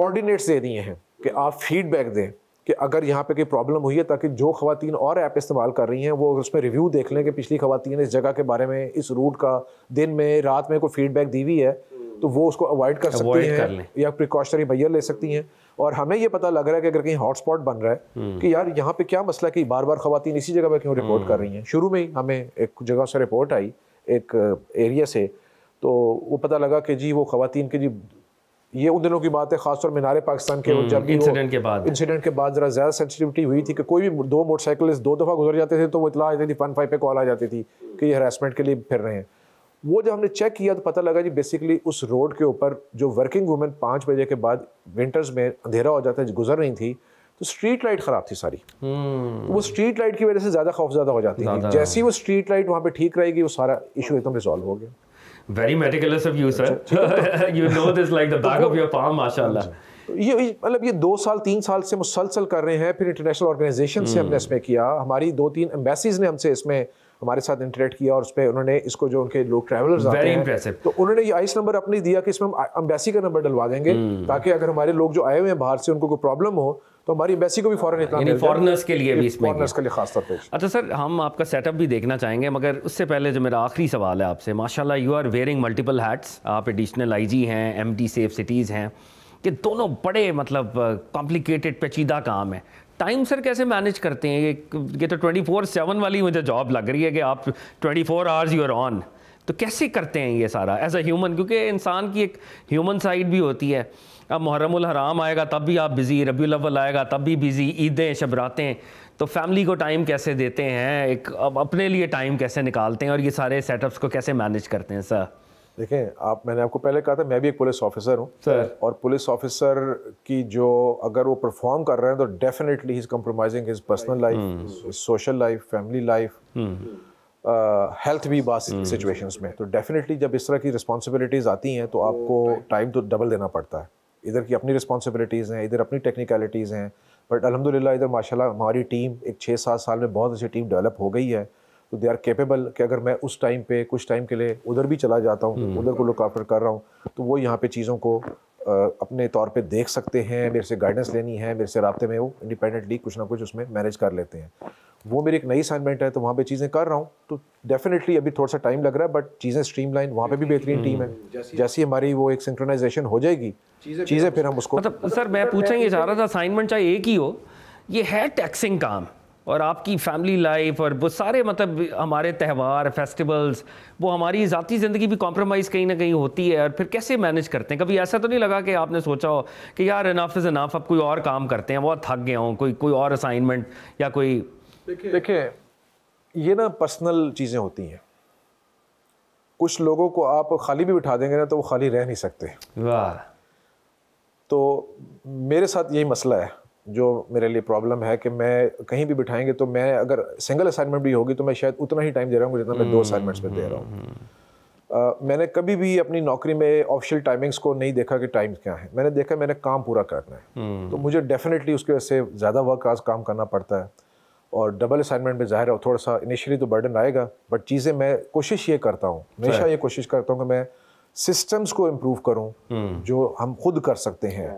कोऑर्डिनेट्स हम्म। दे दिए हैं कि आप फीडबैक दें कि अगर यहाँ पे कोई प्रॉब्लम हुई है ताकि जो खातन और ऐप इस्तेमाल कर रही हैं वो उसमें रिव्यू देख लें कि पिछली खातन इस जगह के बारे में इस रूट का दिन में रात में कोई फीडबैक दी हुई है तो वो उसको अवॉइड कर सकती हैं या प्रिकॉशनरी मैयर ले सकती हैं और हमें ये पता लग रहा है कि अगर कहीं हॉटस्पॉट बन रहा है हम्म। कि यार यहाँ पे क्या मसला कि बार बार खातन इसी जगह पर क्यों रिपोर्ट कर हम्म। रही हैं शुरू में ही हमें एक जगह से रिपोर्ट आई एक एरिया से तो वो पता लगा कि जी वो खातन के जी ये उन दिनों की बात है खासतौर मीनारे पाकिस्तान के हम्म, जब इंसिडेंट के बाद इंसिडेंट के बाद जरा ज़्यादा सेंसिटिविटी हुई थी कि कोई भी दो मोटरसाइकिलिस्ट दो दफ़ा गुजर जाते थे तो वो इतला थी वन फाइव पे कॉल आ जाती थी कि ये हरासमेंट के लिए फिर रहे हैं वो जब हमने चेक किया तो पता लगा जी बेसिकली उस रोड के ऊपर जो वर्किंग वूमेन पाँच बजे के बाद विंटर्स में अंधेरा हो जाता है गुजर रही थी तो स्ट्रीट लाइट ख़राब थी सारी तो वो स्ट्रीट लाइट की वजह से ज़्यादा खौफ ज्यादा हो जाती थी जैसी वो स्ट्रीट लाइट वहाँ पर ठीक रहेगी वो सारा इशू एकदम रिजॉल्व हो गया very meticulous of you अच्छा, sir तो- you know this like the तो back of your palm mashallah तो ये मतलब ये दो साल तीन साल से मुसलसल कर रहे हैं फिर इंटरनेशनल ऑर्गेनाइजेशन से hmm. हमने इसमें किया हमारी दो तीन एम्बेसीज ने हमसे इसमें हमारे साथ इंटरेक्ट किया और उस पर उन्होंने इसको जो उनके लोग ट्रैवलर्स वेरी इंप्रेसिव तो उन्होंने ये आइस नंबर अपने दिया कि इसमें हम अम्बेसी का नंबर डलवा देंगे hmm. ताकि अगर हमारे लोग जो आए हुए हैं बाहर से उनको कोई प्रॉब्लम हो तो हमारी अम्बेसी को भी फॉरन इतना फॉरनर्स के लिए भी इसमें फॉरनर्स के लिए खास तौर पर अच्छा सर हम आपका सेटअप भी देखना चाहेंगे मगर उससे पहले जो मेरा आखिरी सवाल है आपसे माशाल्लाह you are wearing multiple hats आप एडिशनल आईजी हैं एमडी सेफ सिटीज़ हैं कि दोनों बड़े मतलब कॉम्प्लिकेटेड पेचीदा काम है टाइम सर कैसे मैनेज करते हैं ये ये तो ट्वेंटी फोर सेवन वाली मुझे जॉब लग रही है कि आप twenty four hours you are on तो कैसे करते हैं ये सारा एज अ ह्यूमन क्योंकि इंसान की एक ह्यूमन साइड भी होती है अब मुहर्रम हराम आएगा तब भी आप बिज़ी रबी अव्वल आएगा तब भी बिज़ी ईदें शबरातें तो फैमिली को टाइम कैसे देते हैं एक अब अपने लिए टाइम कैसे निकालते हैं और ये सारे सेटअप्स को कैसे मैनेज करते हैं सर देखें आप मैंने आपको पहले कहा था मैं भी एक पुलिस ऑफिसर हूँ और पुलिस ऑफिसर की जो अगर वो परफॉर्म कर रहे हैं तो definitely is compromising his personal life social life family life health भी बात सिचुएशंस hmm. में तो डेफिनेटली जब इस तरह की रिस्पॉन्सिबिलिटीज़ आती हैं तो आपको टाइम तो डबल देना पड़ता है इधर की अपनी रिस्पॉन्सिबिलिटीज़ हैं इधर अपनी टेक्निकलिटीज़ हैं बट अलहमदिल्ला इधर माशाल्लाह हमारी टीम एक छः सात साल में बहुत अच्छी टीम डेवलप हो गई है तो दे आर केपेबल कि अगर मैं उस टाइम पे कुछ टाइम के लिए उधर भी चला जाता हूँ हम्म। उधर को लुक आफ्टर कर रहा हूँ तो वो यहाँ पे चीज़ों को आ, अपने तौर पे देख सकते हैं मेरे से गाइडेंस लेनी है मेरे से रबते में वो इंडिपेंडेंटली कुछ ना कुछ उसमें मैनेज कर लेते हैं वो मेरी एक नई असाइनमेंट है तो वहाँ पे चीज़ें कर रहा हूँ तो डेफिनेटली अभी थोड़ा सा टाइम लग रहा है बट चीज़ें स्ट्रीम लाइन वहाँ पर भी बेहतरीन टीम हम्म। है हम्म। जैसी हमारी वो एक सिंक्रोनाइजेशन हो जाएगी चीज़ें फिर हम उसको मतलब सर मैं पूछना ये चाह रहा था असाइनमेंट चाहे एक ही हो ये है टैक्सिंग काम और आपकी फैमिली लाइफ और वो सारे मतलब हमारे त्यौहार फेस्टिवल्स वो हमारी ज़ाती ज़िंदगी भी कॉम्प्रोमाइज़ कहीं ना कहीं होती है और फिर कैसे मैनेज करते हैं कभी ऐसा तो नहीं लगा कि आपने सोचा हो कि यार इनाफ इज़ इनाफ अब कोई और काम करते हैं बहुत थक गया हूँ कोई कोई और असाइनमेंट या कोई देखिए ये ना पर्सनल चीज़ें होती हैं कुछ लोगों को आप खाली भी बिठा देंगे ना तो वो खाली रह नहीं सकते वाह तो मेरे साथ यही मसला है जो मेरे लिए प्रॉब्लम है कि मैं कहीं भी बिठाएंगे तो मैं अगर सिंगल असाइनमेंट भी होगी तो मैं शायद उतना ही टाइम दे रहा हूँ जितना मैं दो असाइनमेंट्स हम्म, में दे रहा हूँ हम्म, हम्म, मैंने कभी भी अपनी नौकरी में ऑफिशियल टाइमिंग्स को नहीं देखा कि टाइम क्या है मैंने देखा मैंने काम पूरा करना है तो मुझे डेफिनेटली उसके वजह से ज़्यादा वर्क आज काम करना पड़ता है और डबल असाइनमेंट में ज़ाहिर है थोड़ा सा इनिशियली तो बर्डन आएगा बट चीज़ें मैं कोशिश ये करता हूँ हमेशा ये कोशिश करता हूँ कि मैं सिस्टम्स को इम्प्रूव करूँ जो हम खुद कर सकते हैं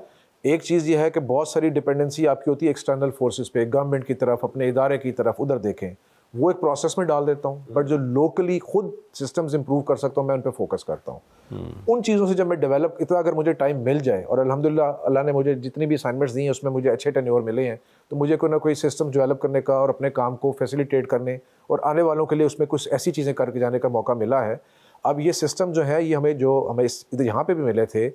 एक चीज़ यह है कि बहुत सारी डिपेंडेंसी आपकी होती है एक्सटर्नल फोर्सेस पे गवर्नमेंट की तरफ अपने इदारे की तरफ उधर देखें वो एक प्रोसेस में डाल देता हूँ बट hmm. जो लोकली खुद सिस्टम्स इंप्रूव कर सकता हूँ मैं उन पर फोकस करता हूँ hmm. उन चीज़ों से जब मैं डेवलप इतना अगर मुझे टाइम मिल जाए और अलहमदिल्ला अल्लाह ने मुझे जितनी भी असाइनमेंट्स दी हैं उसमें मुझे अच्छे टेन्योर मिले हैं तो मुझे कोई ना कोई सिस्टम डेवलप करने का और अपने काम को फैसिलिटेट करने और आने वालों के लिए उसमें कुछ ऐसी चीज़ें करके जाने का मौका मिला है अब ये सिस्टम जो है ये हमें जो हमें इस यहाँ पर भी मिले थे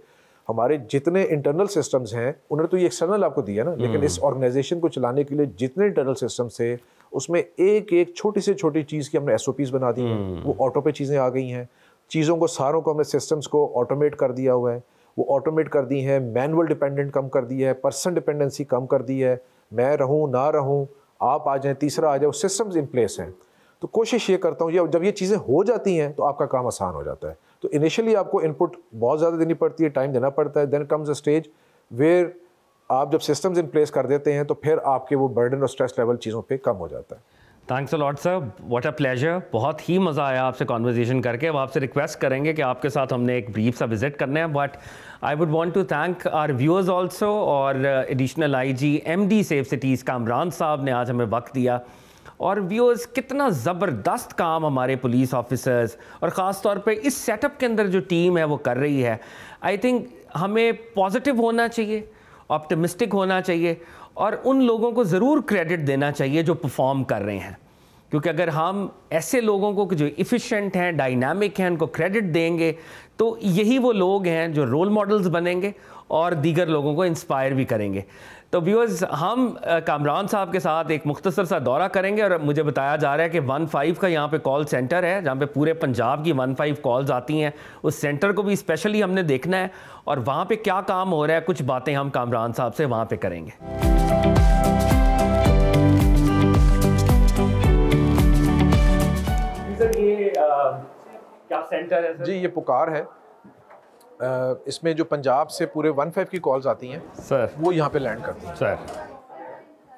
हमारे जितने इंटरनल सिस्टम्स हैं उन्होंने तो ये एक्सटर्नल आपको दिया ना लेकिन इस ऑर्गेनाइजेशन हम्म। को चलाने के लिए जितने इंटरनल सिस्टम्स थे उसमें एक एक छोटी से छोटी चीज़ की हमने एस बना दी है हम्म। वो ऑटो पे चीज़ें आ गई हैं चीज़ों को सारों को हमने सिस्टम्स को ऑटोमेट कर दिया हुआ है वो ऑटोमेट कर दी हैं मैनुअल डिपेंडेंट कम कर दी है पर्सन डिपेंडेंसी कम कर दी है मैं रहूँ ना रहूँ आप आ जाएँ तीसरा आ जाए सिस्टम्स इन प्लेस हैं तो कोशिश ये करता हूँ जब ये चीज़ें हो जाती हैं तो आपका काम आसान हो जाता है तो इनिशियली आपको इनपुट बहुत ज़्यादा देनी पड़ती है टाइम देना पड़ता है then comes a stage where आप जब सिस्टम्स इन प्लेस कर देते हैं तो फिर आपके वो बर्डन और स्ट्रेस लेवल चीज़ों पर कम हो जाता है thanks lot sir what a pleasure बहुत ही मज़ा आया आपसे कॉन्वर्जेसन करके अब आपसे रिक्वेस्ट करेंगे कि आपके साथ हमने एक ब्रीफ सा विजिट करना है but I would want to thank our viewers also और additional I G M D safe cities Kamran साहब ने आज हमें वक्त दिया और व्यूअर्स कितना ज़बरदस्त काम हमारे पुलिस ऑफिसर्स और ख़ास तौर पे इस सेटअप के अंदर जो टीम है वो कर रही है आई थिंक हमें पॉजिटिव होना चाहिए ऑप्टिमिस्टिक होना चाहिए और उन लोगों को ज़रूर क्रेडिट देना चाहिए जो परफॉर्म कर रहे हैं क्योंकि अगर हम ऐसे लोगों को जो इफ़िशेंट हैं डायनामिक हैं उनको क्रेडिट देंगे तो यही वो लोग हैं जो रोल मॉडल्स बनेंगे और दीगर लोगों को इंस्पायर भी करेंगे तो व्यूअर्स हम कामरान साहब के साथ एक मुख्तसर सा दौरा करेंगे और मुझे बताया जा रहा है कि वन फाइव का यहाँ पे कॉल सेंटर है जहाँ पे पूरे पंजाब की वन फाइव कॉल्स आती हैं उस सेंटर को भी स्पेशली हमने देखना है और वहाँ पे क्या काम हो रहा है कुछ बातें हम कामरान साहब से वहाँ पे करेंगे क्या सेंटर है सर? जी ये पुकार है इसमें जो पंजाब से पूरे वन फाइव की कॉल्स आती हैं सर वो यहाँ पे लैंड करती हैं सर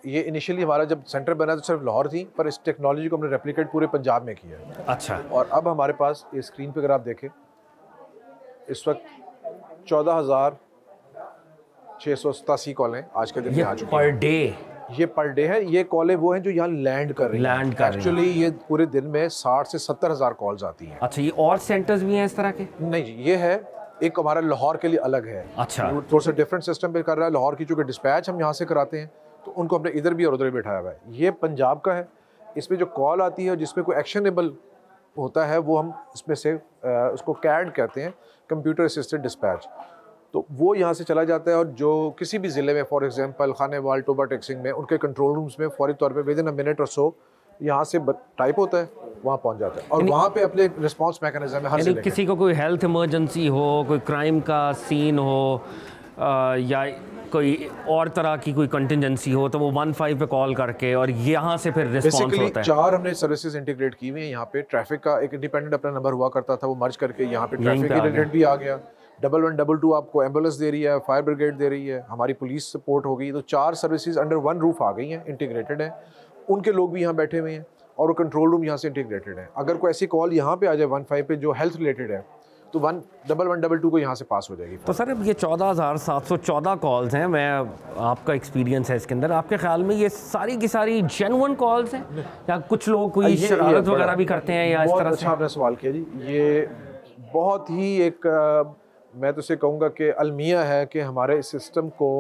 ये इनिशियली हमारा जब सेंटर बना तो सिर्फ लाहौर थी पर इस टेक्नोलॉजी को हमने रेप्लिकेट पूरे पंजाब में किया है अच्छा और अब हमारे पास ये स्क्रीन पे अगर आप देखें इस वक्त चौदह हज़ार छः सौ सतासी कॉलें आज के दिन में आ चुकी पर डे ये पर डे है ये कॉलें वो हैं जो यहाँ लैंड कर रही लैंड कर एक्चुअली ये पूरे दिन में साठ से सत्तर हज़ार कॉल्स आती हैं अच्छा ये और सेंटर्स भी हैं इस तरह के नहीं ये है एक हमारा लाहौर के लिए अलग है अच्छा थोड़ा सा डिफरेंट सिस्टम पे कर रहा है लाहौर की चूँकि डिस्पैच हम यहाँ से कराते हैं तो उनको हमने इधर भी और उधर भी बैठाया हुआ है ये पंजाब का है इसमें जो कॉल आती है और जिसमें कोई एक्शनेबल होता है वो हम इसमें से उसको कैड कहते हैं कंप्यूटर असिस्टेंट डिस्पैच तो वो यहाँ से चला जाता है और जो किसी भी ज़िले में फॉर एग्जांपल वाल टोबा टेक्सिंग में उनके कंट्रोल रूम्स में फौरी तौर पे विद इन अ मिनट और सो यहाँ से टाइप होता है वहाँ पहुँच जाता है और वहाँ पे अपने रिस्पॉन्स मैकेनिज्म है हर किसी को कोई हेल्थ इमरजेंसी हो कोई क्राइम का सीन हो आ, या कोई और तरह की कोई कंटिजेंसी हो तो वो वन फाइव पे कॉल करके और यहाँ से फिर होता है चार हमने सर्विसेज इंटीग्रेट की हुई है यहाँ पे ट्रैफिक का एक इंडिपेंडेंट अपना नंबर हुआ करता था वो मर्ज करके यहाँ पे ट्रैफिक रिलेटेड भी आ गया डबल वन डबल टू आपको एम्बुलेंस दे रही है फायर ब्रिगेड दे रही है हमारी पुलिस सपोर्ट हो गई तो चार सर्विसेज अंडर वन रूफ आ गई हैं इंटीग्रेटेड है उनके लोग भी यहाँ बैठे हुए हैं और वो कंट्रोल रूम यहाँ से इंटीग्रेटेड है अगर कोई ऐसी कॉल यहाँ पे आ जाए वन फाइव पे जो हेल्थ रिलेटेड है तो one double one double two को यहाँ से पास हो जाएगी तो सर अब ये चौदह हज़ार सात सौ चौदह कॉल्स हैं मैं आपका एक्सपीरियंस है इसके अंदर आपके ख्याल में ये सारी की सारी जेनवन कॉल्स हैं या कुछ लोग कोई शरारत वगैरह भी करते हैं या इस तरह अच्छा आपने सवाल किया जी ये बहुत ही एक मैं तो इसे कहूँगा कि अलमिया है कि हमारे सिस्टम को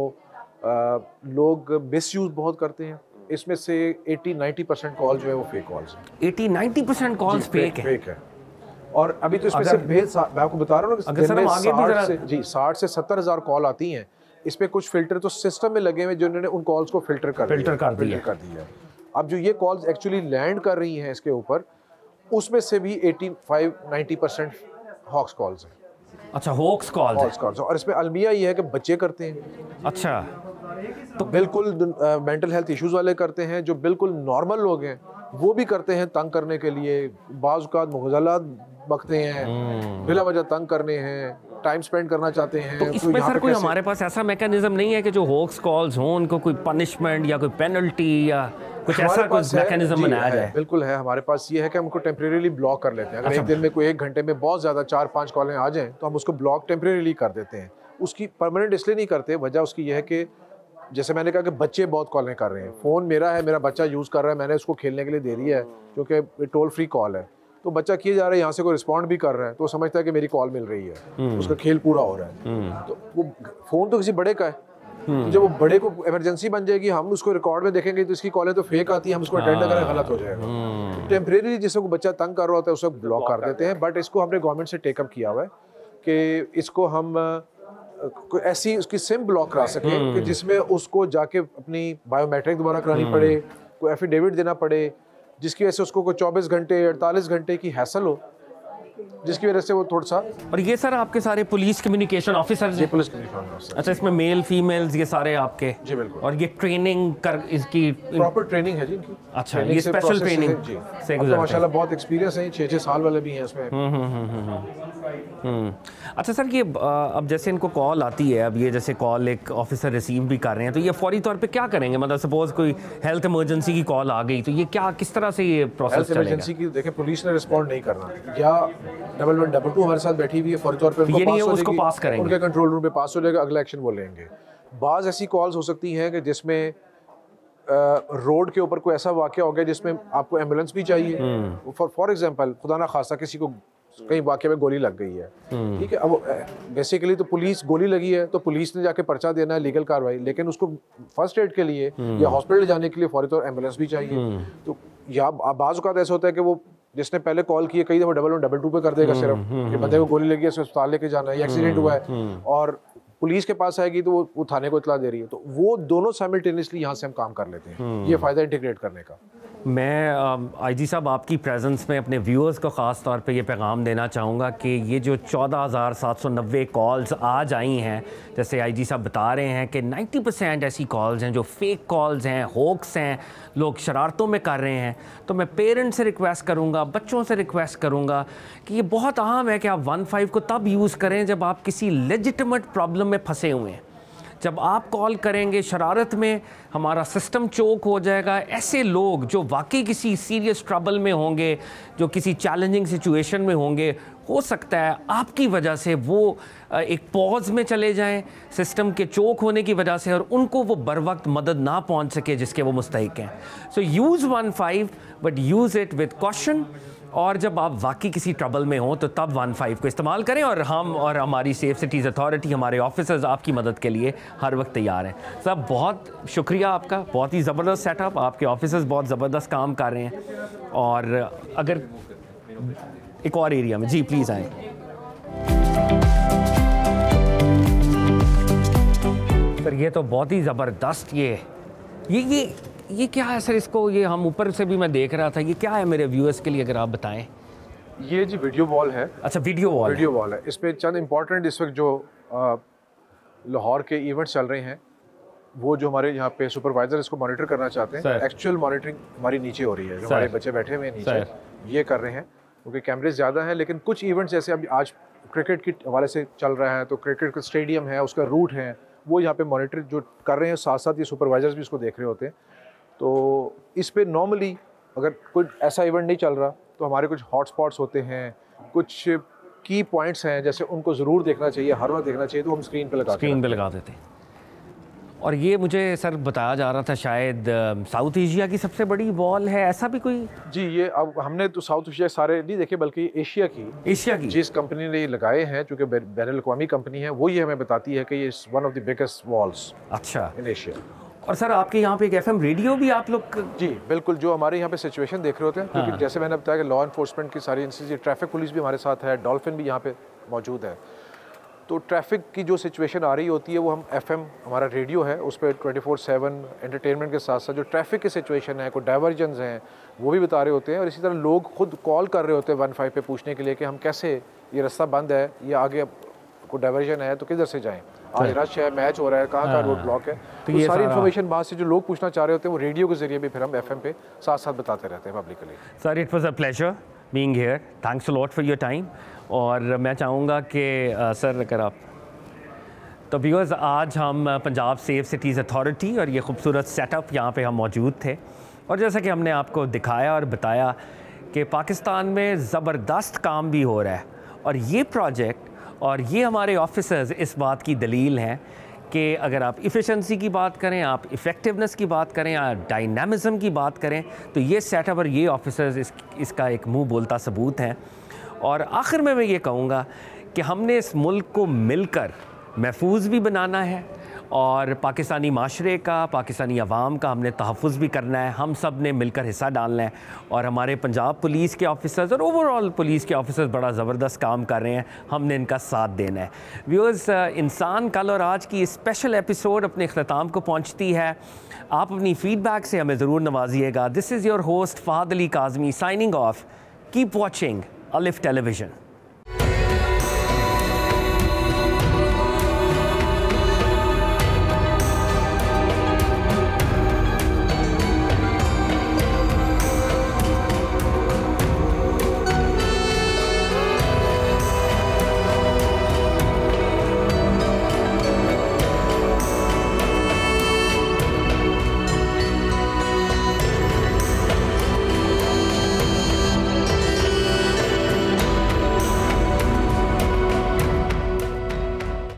लोग मिस बहुत करते हैं इसमें से 80-90 परसेंट कॉल जो है वो fake calls eighty 80 percent calls fake हैं फेक है और अभी तो इसमें से भेद मैं आपको बता रहा हूँ अगर सर जी साठ से सत्तर हज़ार कॉल आती हैं इस पर कुछ फिल्टर तो सिस्टम में लगे हुए जिन्होंने उन कॉल्स को फिल्टर कर फिल्टर कर दिया कर दिया अब जो ये कॉल्स एक्चुअली लैंड कर रही हैं इसके ऊपर उसमें से भी eighty five ninety percent hoax calls हैं अच्छा होक्स कॉल होक्स कॉल और इसमें अलमिया ये है कि बच्चे करते हैं अच्छा तो बिल्कुल मेंटल हेल्थ इश्यूज वाले करते हैं जो बिल्कुल नॉर्मल लोग हैं वो भी करते हैं तंग करने के लिए बाजुकात मुगजलात बकते हैं हम्म। बिला वजह तंग करने हैं टाइम स्पेंड करना चाहते हैं तो इसमें तो सर कोई हमारे पास ऐसा मैकेनिज्म नहीं है कि जो होक्स कॉल्स हों उनको कोई पनिशमेंट या कोई पेनल्टी या कुछ ऐसा कुछ मैकेनिज्म बनाया जाए बिल्कुल है हमारे पास ये है कि हम उनको टेम्परेली ब्लॉक कर लेते हैं अगर एक अच्छा। दिन में कोई एक घंटे में बहुत ज़्यादा चार पाँच कॉलें आ जाए तो हम उसको ब्लॉक टेम्परेली कर देते हैं उसकी परमानेंट इसलिए नहीं करते वजह उसकी यह है कि जैसे मैंने कहा कि बच्चे बहुत कॉलें कर रहे हैं फ़ोन मेरा है मेरा बच्चा यूज़ कर रहा है मैंने उसको खेलने के लिए दे रही है क्योंकि टोल फ्री कॉल है तो बच्चा किए जा रहा है यहाँ से कोई रिस्पॉन्ड भी कर रहा है तो समझता है कि मेरी कॉल मिल रही है हम्म। उसका खेल पूरा हो रहा है हम्म। तो वो फ़ोन तो किसी बड़े का है जब वो बड़े को इमरजेंसी बन जाएगी हम उसको रिकॉर्ड में देखेंगे तो इसकी कॉलें तो फेक आती है हम उसको हाँ। अटेंड करें गलत हो जाएगा टेम्परेरी हम्म। जिसको बच्चा तंग कर रहा होता है उसको ब्लॉक कर देते हैं बट इसको हमने गवर्नमेंट से टेकअप किया हुआ है कि इसको हम ऐसी उसकी सिम ब्लॉक करा सके हम्म। कि जिसमें उसको जाके अपनी बायोमेट्रिक दोबारा करानी हम्म। पड़े कोई एफिडेविट देना पड़े जिसकी वजह से उसको कोई 24 घंटे 48 घंटे की हैसल हो जिसकी वजह से वो थोड़ा सा और ये सर आपके सारे police communication officer police communication अच्छा इसमें मेल फीमेल्स ये सारे आपके जी बिल्कुल और ये ट्रेनिंग कर इसकी प्रॉपर ट्रेनिंग है जी इनकी अच्छा ये स्पेशल ट्रेनिंग से माशाल्लाह बहुत एक्सपीरियंस है छः छः साल वाले भी हैं इसमें हम्म, हम्म, हम्म, हम्म। अच्छा सर ये अब जैसे इनको कॉल आती है अब ये जैसे कॉल एक ऑफिसर रिसीव भी कर रहे हैं तो ये फौरी तौर पे क्या करेंगे मतलब सपोज कोई हेल्थ इमरजेंसी की कॉल आ गई तो ये क्या किस तरह से ये प्रोसेस हेल्थ इमरजेंसी की देखिए पुलिस ने रिस्पॉन्ड नहीं करना या डबल वन डबल टू हमारे साथ बैठी हुई है फौरी तौर पर ये नहीं है उसको पास करेंगे उनके कंट्रोल रूम में पास हो जाएगा अगला एक्शन वो लेंगे बाज़ ऐसी कॉल्स हो सकती हैं कि जिसमें रोड के ऊपर कोई ऐसा वाक्य हो गया जिसमें आपको एम्बुलेंस भी चाहिए फॉर फॉर एग्जांपल खुदा ना खासा किसी को कहीं वाक्य में गोली लग गई है हम्म। ठीक है अब बेसिकली तो पुलिस गोली लगी है तो पुलिस ने जाके पर्चा देना है लीगल कार्रवाई लेकिन उसको फर्स्ट एड के लिए हम्म। या हॉस्पिटल जाने के लिए फौरी तौर एम्बुलेंस भी चाहिए हम्म। तो या बाज़ात ऐसा होता है कि वो जिसने पहले कॉल किया कई दफा डबल वन डबल टू पे कर देगा सिर्फ बंदे को गोली लगी है अस्पताल लेके जाना है एक्सीडेंट हुआ है और पुलिस के पास आएगी तो वो वो थाने को इतला दे रही है तो वो दोनों साइमल्टेनियसली यहाँ से हम काम कर लेते हैं हम्म। ये फ़ायदा इंटीग्रेट करने का मैं आईजी साहब आपकी प्रेजेंस में अपने व्यूअर्स को ख़ास तौर पे ये पैगाम देना चाहूँगा कि ये जो 14,790 कॉल्स आज आई हैं जैसे आईजी साहब बता रहे हैं कि 90 परसेंट ऐसी कॉल्स हैं जो फेक कॉल्स हैं होक्स हैं लोग शरारतों में कर रहे हैं तो मैं पेरेंट्स से रिक्वेस्ट करूँगा बच्चों से रिक्वेस्ट करूँगा कि ये बहुत अहम है कि आप वन को तब यूज़ करें जब आप किसी लेजिटमेट प्रॉब्लम में फंसे हुए हैं जब आप कॉल करेंगे शरारत में हमारा सिस्टम चोक हो जाएगा ऐसे लोग जो वाकई किसी सीरियस ट्रबल में होंगे जो किसी चैलेंजिंग सिचुएशन में होंगे हो सकता है आपकी वजह से वो एक पॉज में चले जाएं सिस्टम के चोक होने की वजह से और उनको वो बर वक्त मदद ना पहुंच सके जिसके वो मुस्तक हैं so use one five but use it with caution और जब आप वाकई किसी ट्रबल में हों तो तब वन फाइव को इस्तेमाल करें और हम और हमारी सेफ सिटीज़ अथॉरिटी हमारे ऑफिसर्स आपकी मदद के लिए हर वक्त तैयार हैं सब बहुत शुक्रिया आपका बहुत ही ज़बरदस्त सेटअप आपके ऑफिसर्स बहुत ज़बरदस्त काम कर रहे हैं और अगर एक और एरिया में जी प्लीज़ आए सर ये तो बहुत ही ज़बरदस्त ये ये ये ये क्या है सर इसको ये हम ऊपर से भी मैं देख रहा था ये क्या है मेरे व्यूअर्स के लिए अगर आप बताएं ये जी वीडियो वॉल है अच्छा वीडियो वॉल वीडियो वॉल है इस पर चंद इम्पॉर्टेंट इस वक्त जो लाहौर के इवेंट्स चल रहे हैं वो जो हमारे यहाँ पे सुपरवाइजर इसको मॉनिटर करना चाहते हैं एक्चुअल मॉनिटरिंग हमारी नीचे हो रही है जो हमारे बच्चे बैठे हुए हैं नीचे ये कर रहे हैं क्योंकि कैमरे ज़्यादा हैं लेकिन कुछ इवेंट्स जैसे अभी आज क्रिकेट के हवाले से चल रहा है तो क्रिकेट का स्टेडियम है उसका रूट है वो यहाँ पे मॉनिटर जो कर रहे हैं साथ साथ ये सुपरवाइजर्स भी इसको देख रहे होते हैं तो इस पर नॉर्मली अगर कोई ऐसा इवेंट नहीं चल रहा तो हमारे कुछ हॉटस्पॉट्स होते हैं कुछ की पॉइंट्स हैं जैसे उनको ज़रूर देखना चाहिए हर वक्त देखना चाहिए तो हम स्क्रीन पे लगा स्क्रीन पे लगा देते हैं और ये मुझे सर बताया जा रहा था शायद साउथ एशिया की सबसे बड़ी वॉल है ऐसा भी कोई जी ये अब हमने तो साउथ एशिया सारे नहीं देखे बल्कि एशिया की एशिया की जिस कंपनी ने ये लगाए हैं चूँकि बैन अवी कंपनी है वो ये हमें बताती है कि ये one of the biggest walls अच्छा इन एशिया और सर आपके यहाँ पे एक एफएम रेडियो भी आप लोग जी बिल्कुल जो हमारे यहाँ पे सिचुएशन देख रहे होते हैं हाँ। क्योंकि जैसे मैंने बताया कि लॉ इन्फोर्समेंट की सारी इंस्टीट्यूट ट्रैफिक पुलिस भी हमारे साथ है डॉल्फिन भी यहाँ पे मौजूद है तो ट्रैफिक की जो सिचुएशन आ रही होती है वो हम एफएम हमारा रेडियो है उस पर ट्वेंटी फोर सेवन एंटरटेनमेंट के साथ साथ जो ट्रैफिक की सिचुएशन है कोई डाइवर्जन हैं वो भी बता रहे होते हैं और इसी तरह लोग खुद कॉल कर रहे होते हैं वन फाइव पर पूछने के लिए कि हम कैसे ये रास्ता बंद है ये आगे को डाइवर्जन है तो किधर से जाएँ आज रश है मैच हो रहा है कहाँ का रोड हाँ। ब्लॉक है तो, तो, ये सारी इन्फॉर्मेशन बाद से जो लोग पूछना चाह रहे होते हैं वो रेडियो के जरिए भी फिर हम एफ पे साथ साथ बताते रहते हैं publicly sir it was a pleasure being here thanks lot for your time और मैं चाहूँगा कि सर अगर आप तो बिकॉज़ आज हम पंजाब सेफ सिटीज़ अथॉरिटी और ये खूबसूरत सेटअप यहाँ पे हम मौजूद थे और जैसा कि हमने आपको दिखाया और बताया कि पाकिस्तान में ज़बरदस्त काम भी हो रहा है और ये प्रोजेक्ट और ये हमारे ऑफिसर्स इस बात की दलील हैं कि अगर आप इफ़िशेंसी की बात करें आप इफ़ेक्टिवनेस की बात करें या डायनामिज़म की बात करें तो ये सेटअप और ये ऑफिसर्स इस, इसका एक मुंह बोलता सबूत हैं और आखिर में मैं ये कहूँगा कि हमने इस मुल्क को मिलकर महफूज भी बनाना है और पाकिस्तानी माशरे का पाकिस्तानी आवाम का हमने तहफ़ भी करना है हम सब ने मिलकर हिस्सा डालना है और हमारे पंजाब पुलिस के ऑफिसर्स और ओवरऑल पुलिस के ऑफिसर्स बड़ा ज़बरदस्त काम कर रहे हैं हमने इनका साथ देना है व्यूअर्स इंसान कल और आज की स्पेशल एपिसोड अपने अख्ताम को पहुँचती है आप अपनी फ़ीडबैक से हमें ज़रूर नवाजिएगा this is your host Fahad Ali Kazmi signing off keep watching Alif television